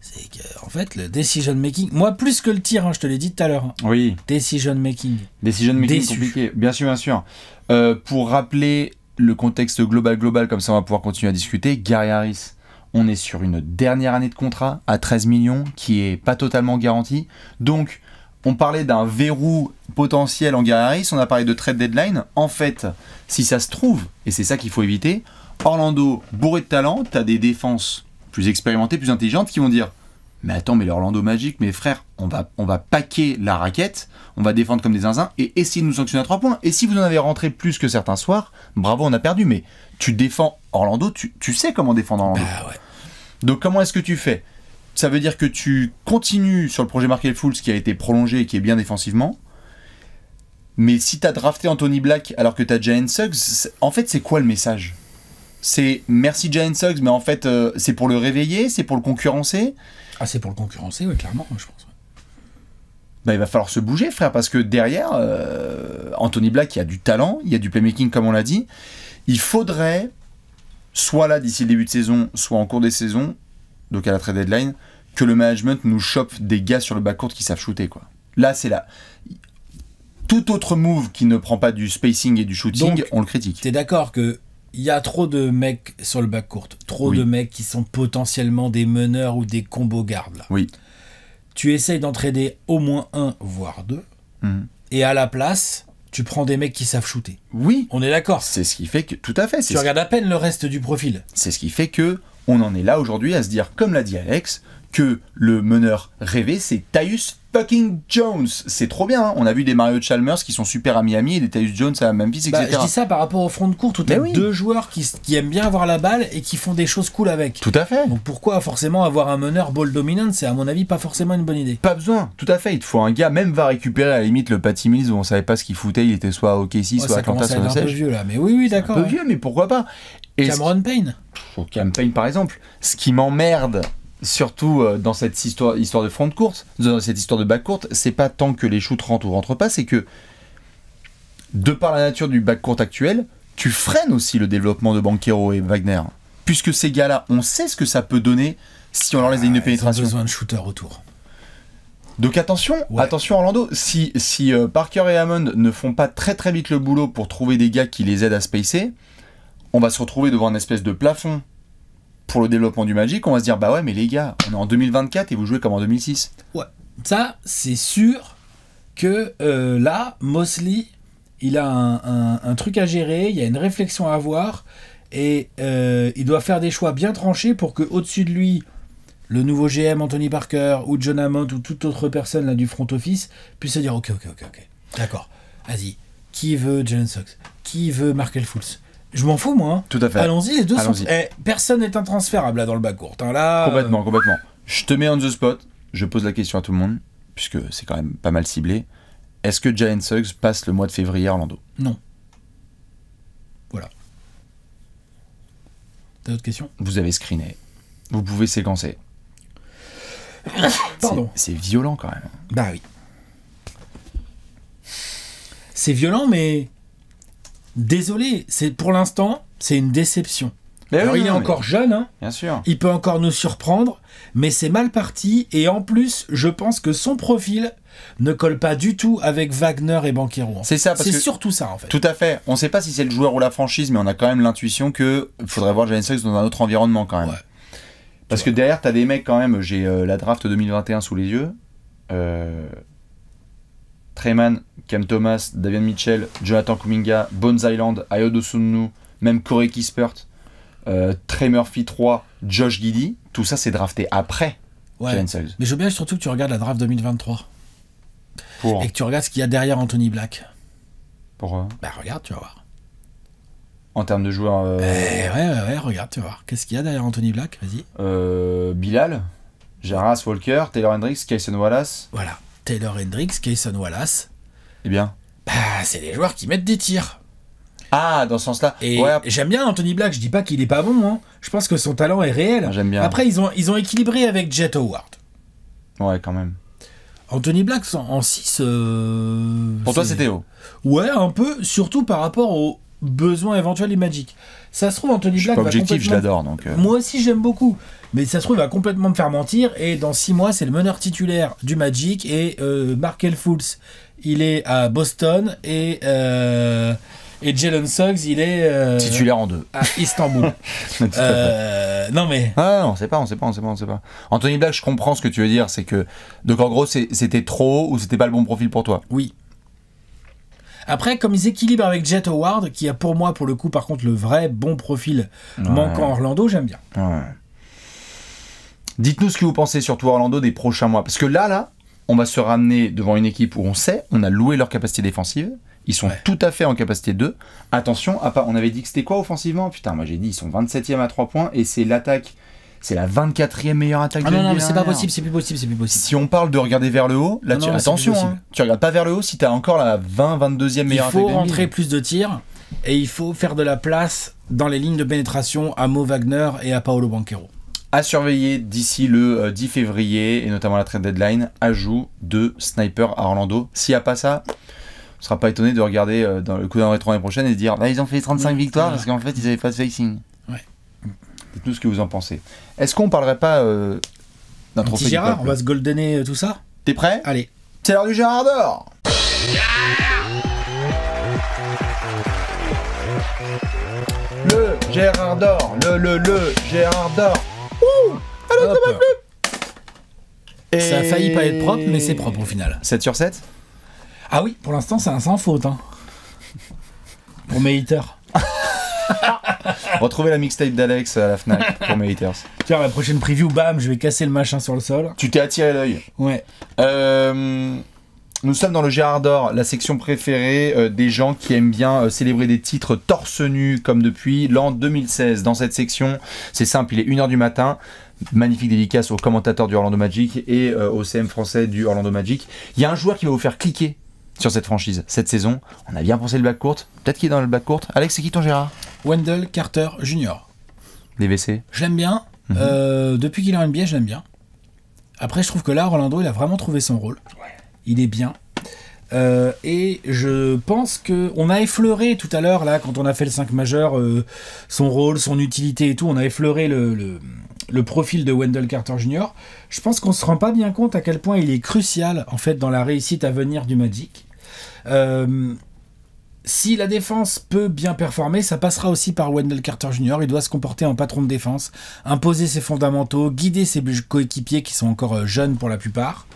C'est qu'en fait, le decision making, moi plus que le tir, hein, je te l'ai dit tout à l'heure. Hein. Oui. Decision making. Decision making compliqué. Bien sûr, bien sûr. Euh, pour rappeler le contexte global, global, comme ça on va pouvoir continuer à discuter, Gary Harris on est sur une dernière année de contrat à 13 millions qui est pas totalement garantie. Donc, on parlait d'un verrou potentiel en risque, on a parlé de trade deadline. En fait, si ça se trouve, et c'est ça qu'il faut éviter, Orlando, bourré de talent, tu as des défenses plus expérimentées, plus intelligentes qui vont dire mais attends, mais l'Orlando Magic, mes frères, on va, on va paquer la raquette, on va défendre comme des zinzins et essayer de nous sanctionner à trois points. Et si vous en avez rentré plus que certains soirs, bravo, on a perdu. Mais tu défends Orlando, tu, tu sais comment défendre Orlando. Bah ouais. Donc comment est-ce que tu fais Ça veut dire que tu continues sur le projet Markel Fools qui a été prolongé et qui est bien défensivement. Mais si tu as drafté Anthony Black alors que tu as Jalen Suggs, en fait, c'est quoi le message C'est merci Jalen Suggs, mais en fait, euh, c'est pour le réveiller, c'est pour le concurrencer ah, c'est pour le concurrencer, oui, clairement, je pense. Bah, il va falloir se bouger, frère, parce que derrière, euh, Anthony Black, il y a du talent, il y a du playmaking, comme on l'a dit. Il faudrait, soit là d'ici le début de saison, soit en cours des saisons, donc à la trade deadline, que le management nous chope des gars sur le backcourt court qui savent shooter, quoi. Là, c'est là. Tout autre move qui ne prend pas du spacing et du shooting, on le critique. T'es d'accord que il y a trop de mecs sur le bac court, trop de mecs qui sont potentiellement des meneurs ou des combos gardes. Oui. Tu essayes d'entraider au moins un, voire deux, mhm. et à la place, tu prends des mecs qui savent shooter. Oui. On est d'accord. C'est ce qui fait que. Tout à fait. Tu regardes à peine le reste du profil. C'est ce qui fait que on en est là aujourd'hui à se dire, comme l'a dit Alex, que le meneur rêvé, c'est Tyus fucking Jones. C'est trop bien. Hein. On a vu des Mario Chalmers qui sont super à Miami et des Tyus Jones à Memphis, bah, etc. Bah, je dis ça par rapport au front de court. Tout as deux joueurs qui, aiment bien avoir la balle et qui font des choses cool avec. Tout à fait. Donc pourquoi forcément avoir un meneur ball dominant C'est à mon avis pas forcément une bonne idée. Pas besoin. Tout à fait. Il te faut un gars, même va récupérer à la limite le Patty Mills où on savait pas ce qu'il foutait. Il était soit au OKC, soit à Atlanta, soit à un peu vieux là. Mais oui, d'accord. Un peu vieux, mais pourquoi pas et Cameron Payne. Cameron Payne par exemple. Ce qui m'emmerde surtout euh, dans cette histoire, de front course dans cette histoire de back courte, c'est pas tant que les shoots rentrent ou rentrent pas, c'est que de par la nature du back court actuel, tu freines aussi le développement de Banquero et Wagner. Puisque ces gars-là, on sait ce que ça peut donner si on leur laisse des lignes de pénétration. Ah, ils ont besoin de shooters autour. Donc attention, attention Orlando, si, si euh, Parker et Hammond ne font pas très très vite le boulot pour trouver des gars qui les aident à spacer, on va se retrouver devant un espèce de plafond pour le développement du Magic, on va se dire bah ouais, mais les gars, on est en 2024 et vous jouez comme en 2006. Ouais, ça c'est sûr que euh, là, Mosley, il a un, truc à gérer, il y a une réflexion à avoir et euh, il doit faire des choix bien tranchés pour que au-dessus de lui le nouveau GM Anthony Parker ou John Hammond ou toute autre personne là, du front office puisse se dire ok ok ok ok d'accord vas-y qui veut John Sox qui veut Markel Fultz je m'en fous, moi. Hein. Tout à fait. Allons-y, les deux sont. Eh, personne n'est intransférable là dans le bas court. Hein. Euh, complètement, complètement. Je te mets on the spot, je pose la question à tout le monde, puisque c'est quand même pas mal ciblé. Est-ce que Giant Suggs passe le mois de février à Orlando Non. Voilà. T'as d'autres questions Vous avez screené. Vous pouvez séquencer. Pardon. C'est violent quand même. Bah oui. C'est violent, mais désolé, c'est pour l'instant, c'est une déception. il est encore jeune, hein. Bien sûr. il peut encore nous surprendre, mais c'est mal parti et en plus, je pense que son profil ne colle pas du tout avec Wagner et Banquero. Hein. C'est ça, c'est surtout ça en fait. Tout à fait. On ne sait pas si c'est le joueur ou la franchise, mais on a quand même l'intuition que faudrait voir Jalen Suggs dans un autre environnement quand même. Parce que derrière, tu as des mecs quand même. J'ai euh, la draft 2021 sous les yeux. Euh, Cam Thomas, Davian Mitchell, Jonathan Kuminga, Bones Island, Ayodosunu, même Corey Kispert, euh, Trey Murphy 3, Josh Giddy, tout ça c'est drafté après Mais je bien surtout que tu regardes la draft 2023. Et que tu regardes ce qu'il y a derrière Anthony Black. Pourquoi euh, Bah regarde, tu vas voir. En termes de joueurs. Euh, eh, ouais, ouais, ouais, regarde, tu vas voir. Qu'est-ce qu'il y a derrière Anthony Black Vas-y. Euh, Bilal, Jaras Walker, Taylor Hendricks, Kayson Wallace. Voilà. Taylor Hendricks, Kayson Wallace. Eh bien. Bah, c'est des joueurs qui mettent des tirs. Ah, dans ce sens-là. Et j'aime bien Anthony Black, je dis pas qu'il est pas bon, hein. je pense que son talent est réel. j'aime bien. Après, ils ont, ils ont équilibré avec Jet Howard. Ouais, quand même. Anthony Black en 6. Euh, Pour toi, c'était haut. Ouais, un peu, surtout par rapport aux besoins éventuels des Magic. Ça se trouve, Anthony Black. Je l'adore. Euh. Moi aussi, j'aime beaucoup. Mais ça se trouve, il va complètement me faire mentir. Et dans six mois, c'est le meneur titulaire du Magic. Et euh, Markel Fultz, il est à Boston. Et. Euh, et Jalen Suggs, il est titulaire en deux à Istanbul. non mais ah non, on sait pas, on sait pas, on sait pas, sait pas. Anthony Black, je comprends ce que tu veux dire, c'est que donc en gros c'était trop ou c'était pas le bon profil pour toi. Oui. Après, comme ils équilibrent avec Jet Howard, qui a pour moi, pour le coup, par contre, le vrai bon profil manquant Orlando, j'aime bien. Dites-nous ce que vous pensez, surtout Orlando, des prochains mois. Parce que là, là, on va se ramener devant une équipe où on sait, on a loué leur capacité défensive. Ils sont tout à fait en capacité 2. Attention, à ah, on avait dit que c'était quoi offensivement Putain, moi j'ai dit, ils sont 27e à 3 points et c'est l'attaque c'est la 24e meilleure attaque ah de non, non, c'est pas possible, c'est plus possible, c'est plus possible. Si on parle de regarder vers le haut, là, tu... attention, hein. tu regardes pas vers le haut si tu as encore la 20, 22e meilleure attaque. Il faut rentrer plus de tirs et il faut faire de la place dans les lignes de pénétration à Mo Wagner et à Paolo Banquero. À surveiller d'ici le 10 euh, février et notamment la trade deadline, ajout de sniper à Orlando. S'il n'y a pas ça, on ne sera pas étonné de regarder euh, dans le coup d'un rétro l'année prochaine et de dire bah, ils ont fait 35 victoires parce qu'en fait ils n'avaient pas de facing. Dites-nous ce que vous en pensez. Est-ce qu'on parlerait pas euh, d'un trophée Gérard, on va se goldener euh, tout ça T'es prêt Allez. C'est l'heure du Gérard d'or Le Gérard d'or Le, le, le Gérard d'or Ouh ça Et... Ça a failli pas être propre, mais c'est propre au final. 7 sur 7 Ah oui, pour l'instant, c'est un sans faute. hein. Pour mes Retrouvez la mixtape d'Alex à la Fnac pour mes haters. Tiens, la prochaine preview, bam, je vais casser le machin sur le sol. Tu t'es attiré l'œil. Ouais. Euh, nous sommes dans le Gérard d'Or, la section préférée euh, des gens qui aiment bien euh, célébrer des titres torse nu comme depuis l'an 2016. Dans cette section, c'est simple, il est 1h du matin magnifique dédicace aux commentateurs du Orlando Magic et au CM français du Orlando Magic. Il y a un joueur qui va vous faire cliquer sur cette franchise cette saison. On a bien pensé le Black Court. Peut-être qu'il est dans le Black Court. Alex, c'est qui ton Gérard Wendell Carter Jr. DVC. Je l'aime bien. Mhm. Euh, depuis qu'il est en NBA, je l'aime bien. Après, je trouve que là, Rolando, il a vraiment trouvé son rôle. Il est bien. Euh, et je pense que on a effleuré tout à l'heure là quand on a fait le 5 majeur euh, son rôle, son utilité et tout, on a effleuré le, profil de Wendell Carter Jr. Je pense qu'on ne se rend pas bien compte à quel point il est crucial en fait dans la réussite à venir du Magic. Euh, si la défense peut bien performer, ça passera aussi par Wendell Carter Jr. Il doit se comporter en patron de défense, imposer ses fondamentaux, guider ses coéquipiers qui sont encore euh, jeunes pour la plupart.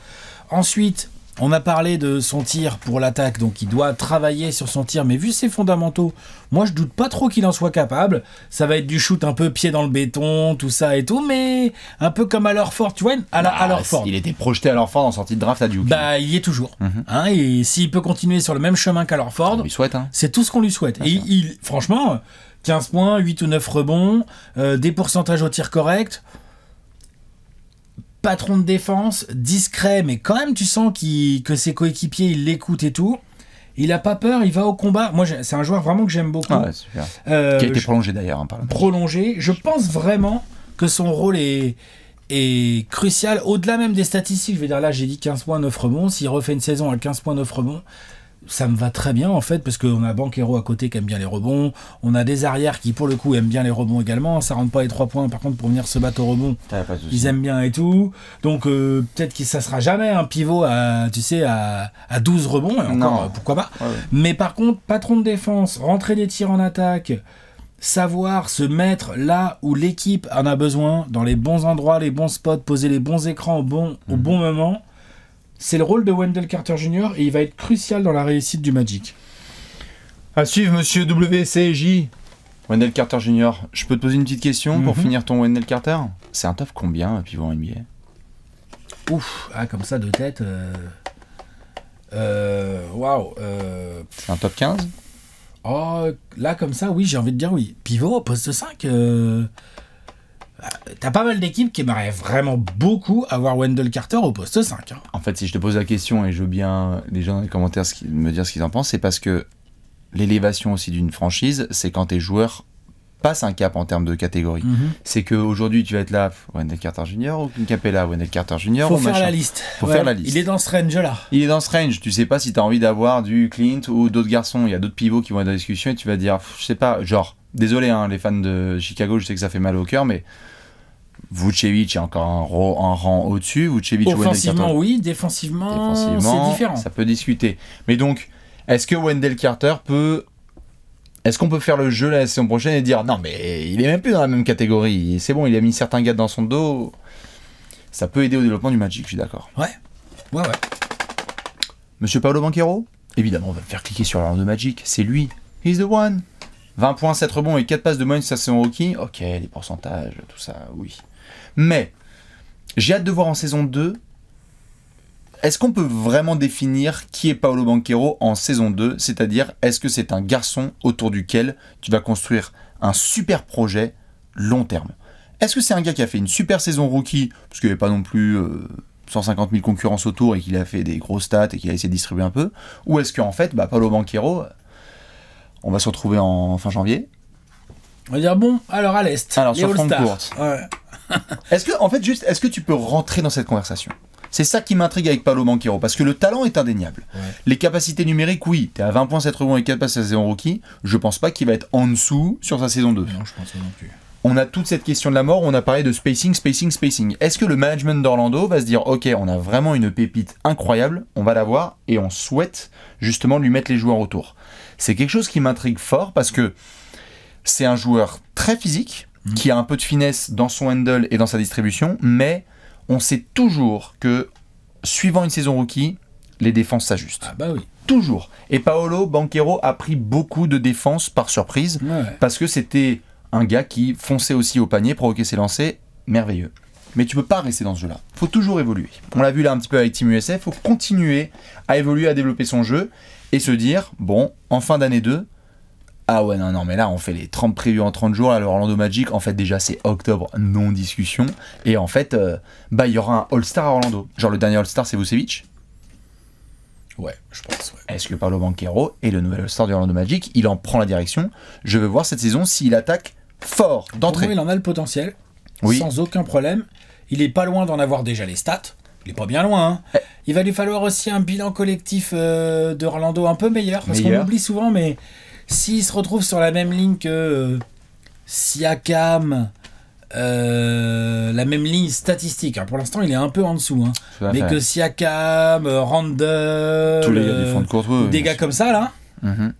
Ensuite, on a parlé de son tir pour l'attaque, donc il doit travailler sur son tir, mais vu ses fondamentaux, moi je doute pas trop qu'il en soit capable. Ça va être du shoot un peu pied dans le béton, tout ça et tout, mais un peu comme à leur tu vois, à, bah, Il était projeté à leur Ford en sortie de draft à Duke. Bah, il y est toujours. Mhm. hein, et s'il peut continuer sur le même chemin qu'à leur hein. c'est tout ce qu'on lui souhaite. et il, franchement, 15 points, 8 ou 9 rebonds, euh, des pourcentages au tir correct patron de défense, discret, mais quand même tu sens que ses coéquipiers ils l'écoutent et tout. Il a pas peur, il va au combat. Moi, c'est un joueur vraiment que j'aime beaucoup. Ah euh, Qui a été prolongé d'ailleurs. Hein, prolongé. Je pense vraiment que son rôle est, est crucial. Au-delà même des statistiques, je veux dire, là, j'ai dit 15 points, 9 rebonds. S'il refait une saison à 15 points, 9 rebonds, ça me va très bien en fait parce qu'on a Banquero à côté qui aime bien les rebonds, on a des arrières qui pour le coup aiment bien les rebonds également, ça rentre pas les trois points par contre pour venir se battre au rebond, ils aiment bien et tout, donc euh, peut-être que ça sera jamais un pivot à tu sais à, 12 rebonds, et encore, euh, pourquoi pas, mais par contre patron de défense, rentrer des tirs en attaque, savoir se mettre là où l'équipe en a besoin, dans les bons endroits, les bons spots, poser les bons écrans au bon, au mhm. bon moment c'est le rôle de Wendell Carter Jr. et il va être crucial dans la réussite du Magic. À suivre, monsieur WCJ. Wendell Carter Jr., je peux te poser une petite question pour mhm. finir ton Wendell Carter C'est un top combien, euh, pivot en NBA Ouf, ah, comme ça, de tête. Euh, euh, waouh. euh... C'est un top 15 Oh, là, comme ça, oui, j'ai envie de dire oui. Pivot, au poste 5. Euh, t'as pas mal d'équipes qui aimeraient vraiment beaucoup avoir Wendell Carter au poste 5. Hein. En fait, si je te pose la question et je veux bien les gens dans les commentaires me dire ce qu'ils en pensent, c'est parce que l'élévation aussi d'une franchise, c'est quand tes joueurs passent un cap en termes de catégorie. Mhm. c'est que C'est qu'aujourd'hui, tu vas être là, Wendell Carter Jr. ou une Capella, Wendell Carter Jr. Faut faire la liste. Il est dans ce range-là. Il est dans ce range. Tu sais pas si tu as envie d'avoir du Clint ou d'autres garçons. Il y a d'autres pivots qui vont être dans la discussion et tu vas dire, je sais pas, genre, désolé, hein, les fans de Chicago, je sais que ça fait mal au cœur, mais Vucevic est encore un, ro, un rang au-dessus. Offensivement, oui. Défensivement, c'est différent. Ça peut discuter. Mais donc, est-ce que Wendell Carter peut. Est-ce qu'on peut faire le jeu la saison prochaine et dire non, mais il est même plus dans la même catégorie. C'est bon, il a mis certains gars dans son dos. Ça peut aider au développement du Magic, je suis d'accord. Ouais. Ouais, ouais. Monsieur Paolo Banquero Évidemment, on va faire cliquer sur l'arme de Magic. C'est lui. He's the one. 20 points, 7 rebonds et 4 passes de moins, ça c'est en rookie. Ok, les pourcentages, tout ça, oui. Mais j'ai hâte de voir en saison 2. Est-ce qu'on peut vraiment définir qui est Paolo Banquero en saison 2 C'est-à-dire, est-ce que c'est un garçon autour duquel tu vas construire un super projet long terme Est-ce que c'est un gars qui a fait une super saison rookie, parce qu'il n'y avait pas non plus 150 euh, 000 concurrences autour et qu'il a fait des grosses stats et qu'il a essayé de distribuer un peu Ou est-ce qu'en fait, bah, Paolo Banquero, on va se retrouver en fin janvier On va dire bon, alors à l'Est. Alors sur Ouais est-ce que, en fait, juste, est-ce que tu peux rentrer dans cette conversation C'est ça qui m'intrigue avec Paolo Manquero, parce que le talent est indéniable. Les capacités numériques, oui, tu es à 20 points cette rebonds et 4 passes à saison rookie. Je pense pas qu'il va être en dessous sur sa saison 2. Non, je pense pas non plus. On a toute cette question de la mort, on a parlé de spacing, spacing, spacing. Est-ce que le management d'Orlando va se dire, ok, on a vraiment une pépite incroyable, on va l'avoir et on souhaite justement lui mettre les joueurs autour C'est quelque chose qui m'intrigue fort parce que c'est un joueur très physique, Mhm. qui a un peu de finesse dans son handle et dans sa distribution, mais on sait toujours que suivant une saison rookie, les défenses s'ajustent. Ah bah oui. Toujours. Et Paolo Banquero a pris beaucoup de défenses par surprise parce que c'était un gars qui fonçait aussi au panier, provoquait ses lancers, merveilleux. Mais tu peux pas rester dans ce jeu-là. Faut toujours évoluer. On l'a vu là un petit peu avec Team USF, faut continuer à évoluer, à développer son jeu et se dire bon, en fin d'année 2, ah ouais, non, non, mais là, on fait les 30 prévus en 30 jours. Alors, Orlando Magic, en fait, déjà, c'est octobre, non discussion. Et en fait, euh, bah, il y aura un All-Star à Orlando. Genre, le dernier All-Star, c'est Vucevic Ouais, je pense. Est-ce que Pablo Banquero est le nouvel All-Star du Orlando Magic Il en prend la direction. Je veux voir cette saison s'il attaque fort d'entrée. Il en a le potentiel, oui. sans aucun problème. Il est pas loin d'en avoir déjà les stats. Il est pas bien loin. Hein. Eh. Il va lui falloir aussi un bilan collectif euh, de Orlando un peu meilleur. Parce qu'on oublie souvent, mais s'il se retrouve sur la même ligne que euh, Siakam, euh, la même ligne statistique. Hein, pour l'instant, il est un peu en dessous. Hein, mais que Siakam, euh, rende des gars comme ça, là, mhm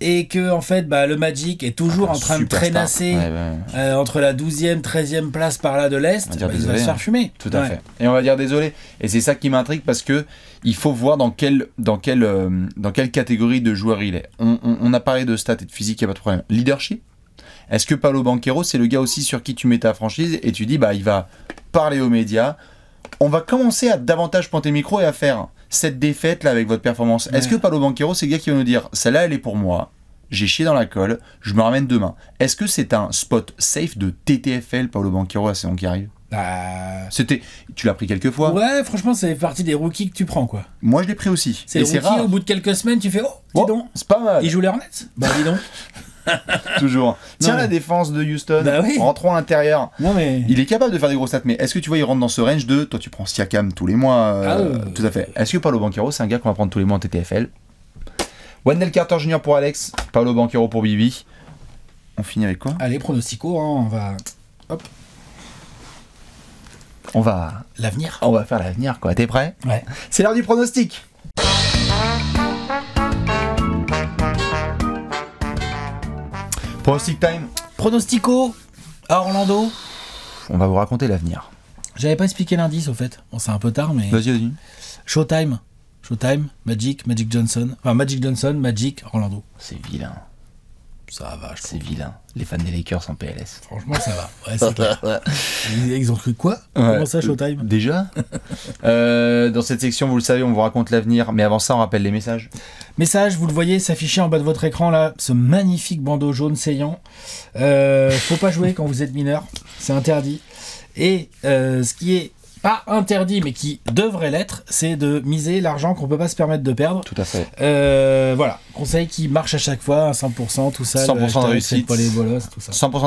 et que en fait bah, le Magic est toujours en train de traînasser euh, entre la 12e, 13e place par là de l'Est, bah, il va se faire hein. fumer. Tout à fait. Et on va dire désolé. Et c'est ça qui m'intrigue parce que il faut voir dans quelle, dans quelle, euh, dans quelle catégorie de joueur il est. On, a parlé de stats et de physique, il n'y a pas de problème. Leadership Est-ce que Paolo Banquero, c'est le gars aussi sur qui tu mets ta franchise et tu dis bah il va parler aux médias on va commencer à davantage pointer le micro et à faire cette défaite là avec votre performance, est-ce que Paolo Banquero, c'est le gars qui va nous dire celle-là, elle est pour moi, j'ai chié dans la colle, je me ramène demain. Est-ce que c'est un spot safe de TTFL Paolo Banquero à saison qui arrive bah... C'était, tu l'as pris quelques fois. Ouais, franchement, c'est partie des rookies que tu prends, quoi. Moi, je l'ai pris aussi. C'est Rare. Au bout de quelques semaines, tu fais, oh, dis oh, donc, c'est pas mal. Ils jouent les Hornets. Bah, dis Toujours. Tiens, la défense de Houston. Bah Rentrons à l'intérieur. Il est capable de faire des grosses stats, mais est-ce que tu vois, il rentre dans ce range de. Toi, tu prends Siakam tous les mois. Euh, ah, euh, tout à fait. Euh, est-ce que Paolo Banquero, c'est un gars qu'on va prendre tous les mois en TTFL Wendell Carter Jr. pour Alex. Paolo Banquero pour Bibi. On finit avec quoi Allez, pronostico, hein, on va. Hop. On va. L'avenir. On va faire l'avenir, quoi. T'es prêt Ouais. C'est l'heure du pronostic. Pronostic time. Pronostico à Orlando. On va vous raconter l'avenir. J'avais pas expliqué l'indice au fait. Bon, c'est un peu tard, mais. Vas-y, vas-y. Showtime. Showtime, Magic, Magic Johnson. Enfin, Magic Johnson, Magic, Orlando. C'est vilain. Ça va, C'est vilain. Les fans des Lakers en PLS. Franchement, ça va. Ouais, c'est clair. ils, ont cru quoi Comment ça, Showtime euh, Déjà euh, Dans cette section, vous le savez, on vous raconte l'avenir. Mais avant ça, on rappelle les messages. Message vous le voyez s'afficher en bas de votre écran, là, ce magnifique bandeau jaune saillant. Euh, faut pas jouer quand vous êtes mineur. C'est interdit. Et ce qui est pas interdit, mais qui devrait l'être, c'est de miser l'argent qu'on peut pas se permettre de perdre. Tout à fait. Euh, voilà, conseil qui marche à chaque fois, 100%, tout ça. 100% de réussite. Pas les 100%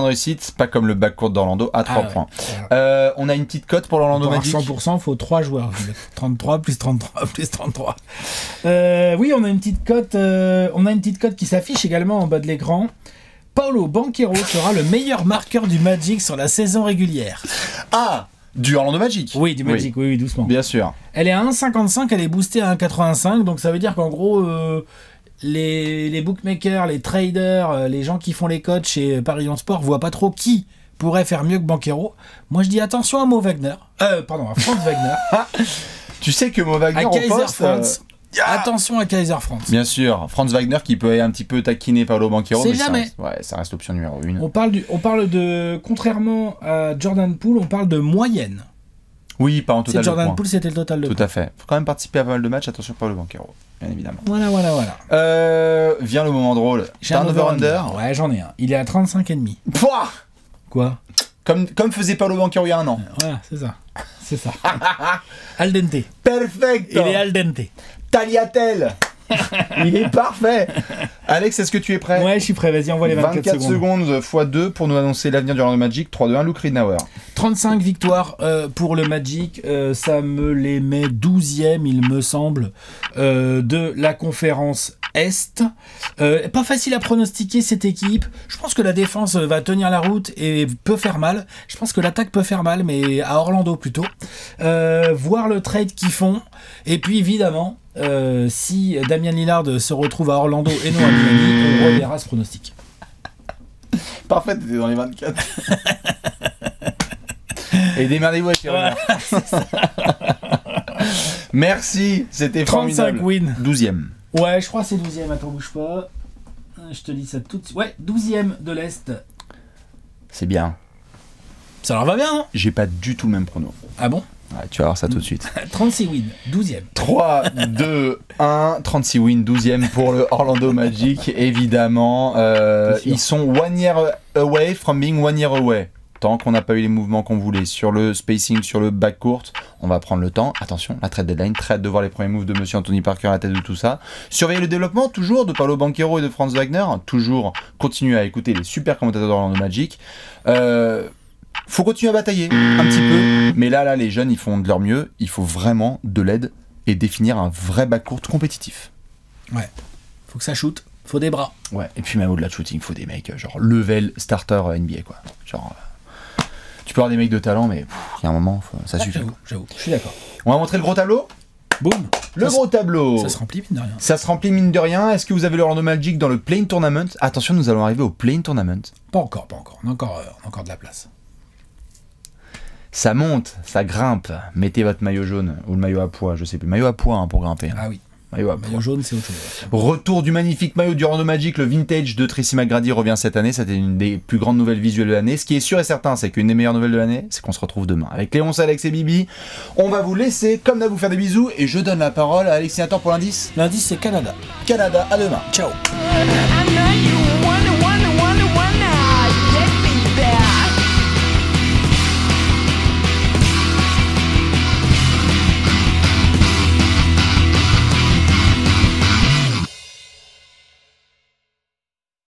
de réussite, pas comme le backcourt d'Orlando à 3 ah points. Euh, on a une petite cote pour l'Orlando Magic. 100%, faut 3 joueurs. 33 plus 33 plus 33. Euh, oui, on a une petite cote, on a une petite cote qui s'affiche également en bas de l'écran. Paolo Banquero sera le meilleur marqueur du Magic sur la saison régulière. Ah du Orlando Magic Oui, du Magic, oui, doucement. Bien sûr. Elle est à 1,55, elle est boostée à 1,85, donc ça veut dire qu'en gros, euh, les, bookmakers, les traders, euh, les gens qui font les codes chez Paris Sport voient pas trop qui pourrait faire mieux que Banquero. Moi, je dis attention à Mo Wagner. Euh, pardon, à Franz Wagner. tu sais que Mo Wagner, à Kaiser euh, Attention à Kaiser France Bien sûr, Franz Wagner qui peut être un petit peu Taquiné par le Banquero. C'est Ça ouais, ça reste l'option numéro 1. On parle, de, contrairement à Jordan Poole, on parle de moyenne. Oui, pas en total. Jordan Poole, c'était le total de Tout à fait. Faut quand même participer à pas mal de matchs, attention Paolo Banquero, bien évidemment. Voilà, voilà, voilà. Euh, vient le moment drôle. J'ai un over-under. Ouais, j'en ai un. Il est à 35,5. Pouah Quoi comme, comme faisait Paolo Banquero il y a un an. Voilà, c'est ça. C'est ça. al dente. Perfect. Il est al dente. Taliatel Il est parfait Alex, est-ce que tu es prêt Ouais, je suis prêt, vas-y, envoie les 24, 24 secondes. Euh, x 2 pour nous annoncer l'avenir du Orlando Magic, 3-2-1, Luke Ridnauer. 35 victoires euh, pour le Magic, euh, ça me les met 12e, il me semble, de la conférence est. pas facile à pronostiquer cette équipe. Je pense que la défense va tenir la route et peut faire mal. Je pense que l'attaque peut faire mal, mais à Orlando plutôt. voir le trade qu'ils font. Et puis évidemment, euh, si Damien Lillard se retrouve à Orlando et non à Miami, on reverra ce pronostic. Parfait, t'étais dans les 24. et des vous Merci, c'était formidable. 35 wins. 12 ème Ouais, je crois c'est 12 ème attends, bouge pas. Euh, je te dis ça tout de suite. Ouais, 12 ème de l'Est. C'est bien. Ça leur va bien, non hein J'ai pas du tout le même pronostic. Ah bon tu vas voir ça tout de suite. 36 wins, 12e. 3, 2, 1, 36 wins, 12e pour le Orlando Magic, évidemment. Euh, ils sont one year away from being one year away. Tant qu'on n'a pas eu les mouvements qu'on voulait sur le spacing, sur le backcourt, on va prendre le temps. Attention, la trade deadline, Trade de voir les premiers moves de Monsieur Anthony Parker à la tête de tout ça. Surveillez le développement toujours de Paolo Banquero et de Franz Wagner. Toujours continuer à écouter les super commentateurs d'Orlando Magic. Euh, faut continuer à batailler un petit peu, mais là, là, les jeunes, ils font de leur mieux. Il faut vraiment de l'aide et définir un vrai bac court compétitif. Ouais. Faut que ça shoote. Faut des bras. Ouais. Et puis même au-delà de shooting, faut des mecs euh, genre level starter euh, NBA quoi. Genre. Euh, tu peux avoir des mecs de talent, mais il y a un moment, ça ah, suffit. J'avoue, je suis d'accord. On va montrer le gros tableau. Boum Le gros tableau Ça se remplit mine de rien. Ça se remplit mine de rien. Est-ce que vous avez le Random Magic dans le plain Tournament Attention, nous allons arriver au plain Tournament. Pas encore, pas encore. encore, on a encore de la place. Ça monte, ça grimpe. Mettez votre maillot jaune ou le maillot à pois, je sais plus. Maillot à pois hein, pour grimper. Ah oui. Maillot, jaune, c'est autre chose. Retour du magnifique maillot du Rando Magic, le vintage de Tracy McGrady revient cette année. C'était une des plus grandes nouvelles visuelles de l'année. Ce qui est sûr et certain, c'est qu'une des meilleures nouvelles de l'année, c'est qu'on se retrouve demain avec Léonce, Alex et Bibi. On va vous laisser, comme d'hab, vous faire des bisous et je donne la parole à Alexinator pour l'indice. L'indice, c'est Canada. Canada, à demain. Ciao.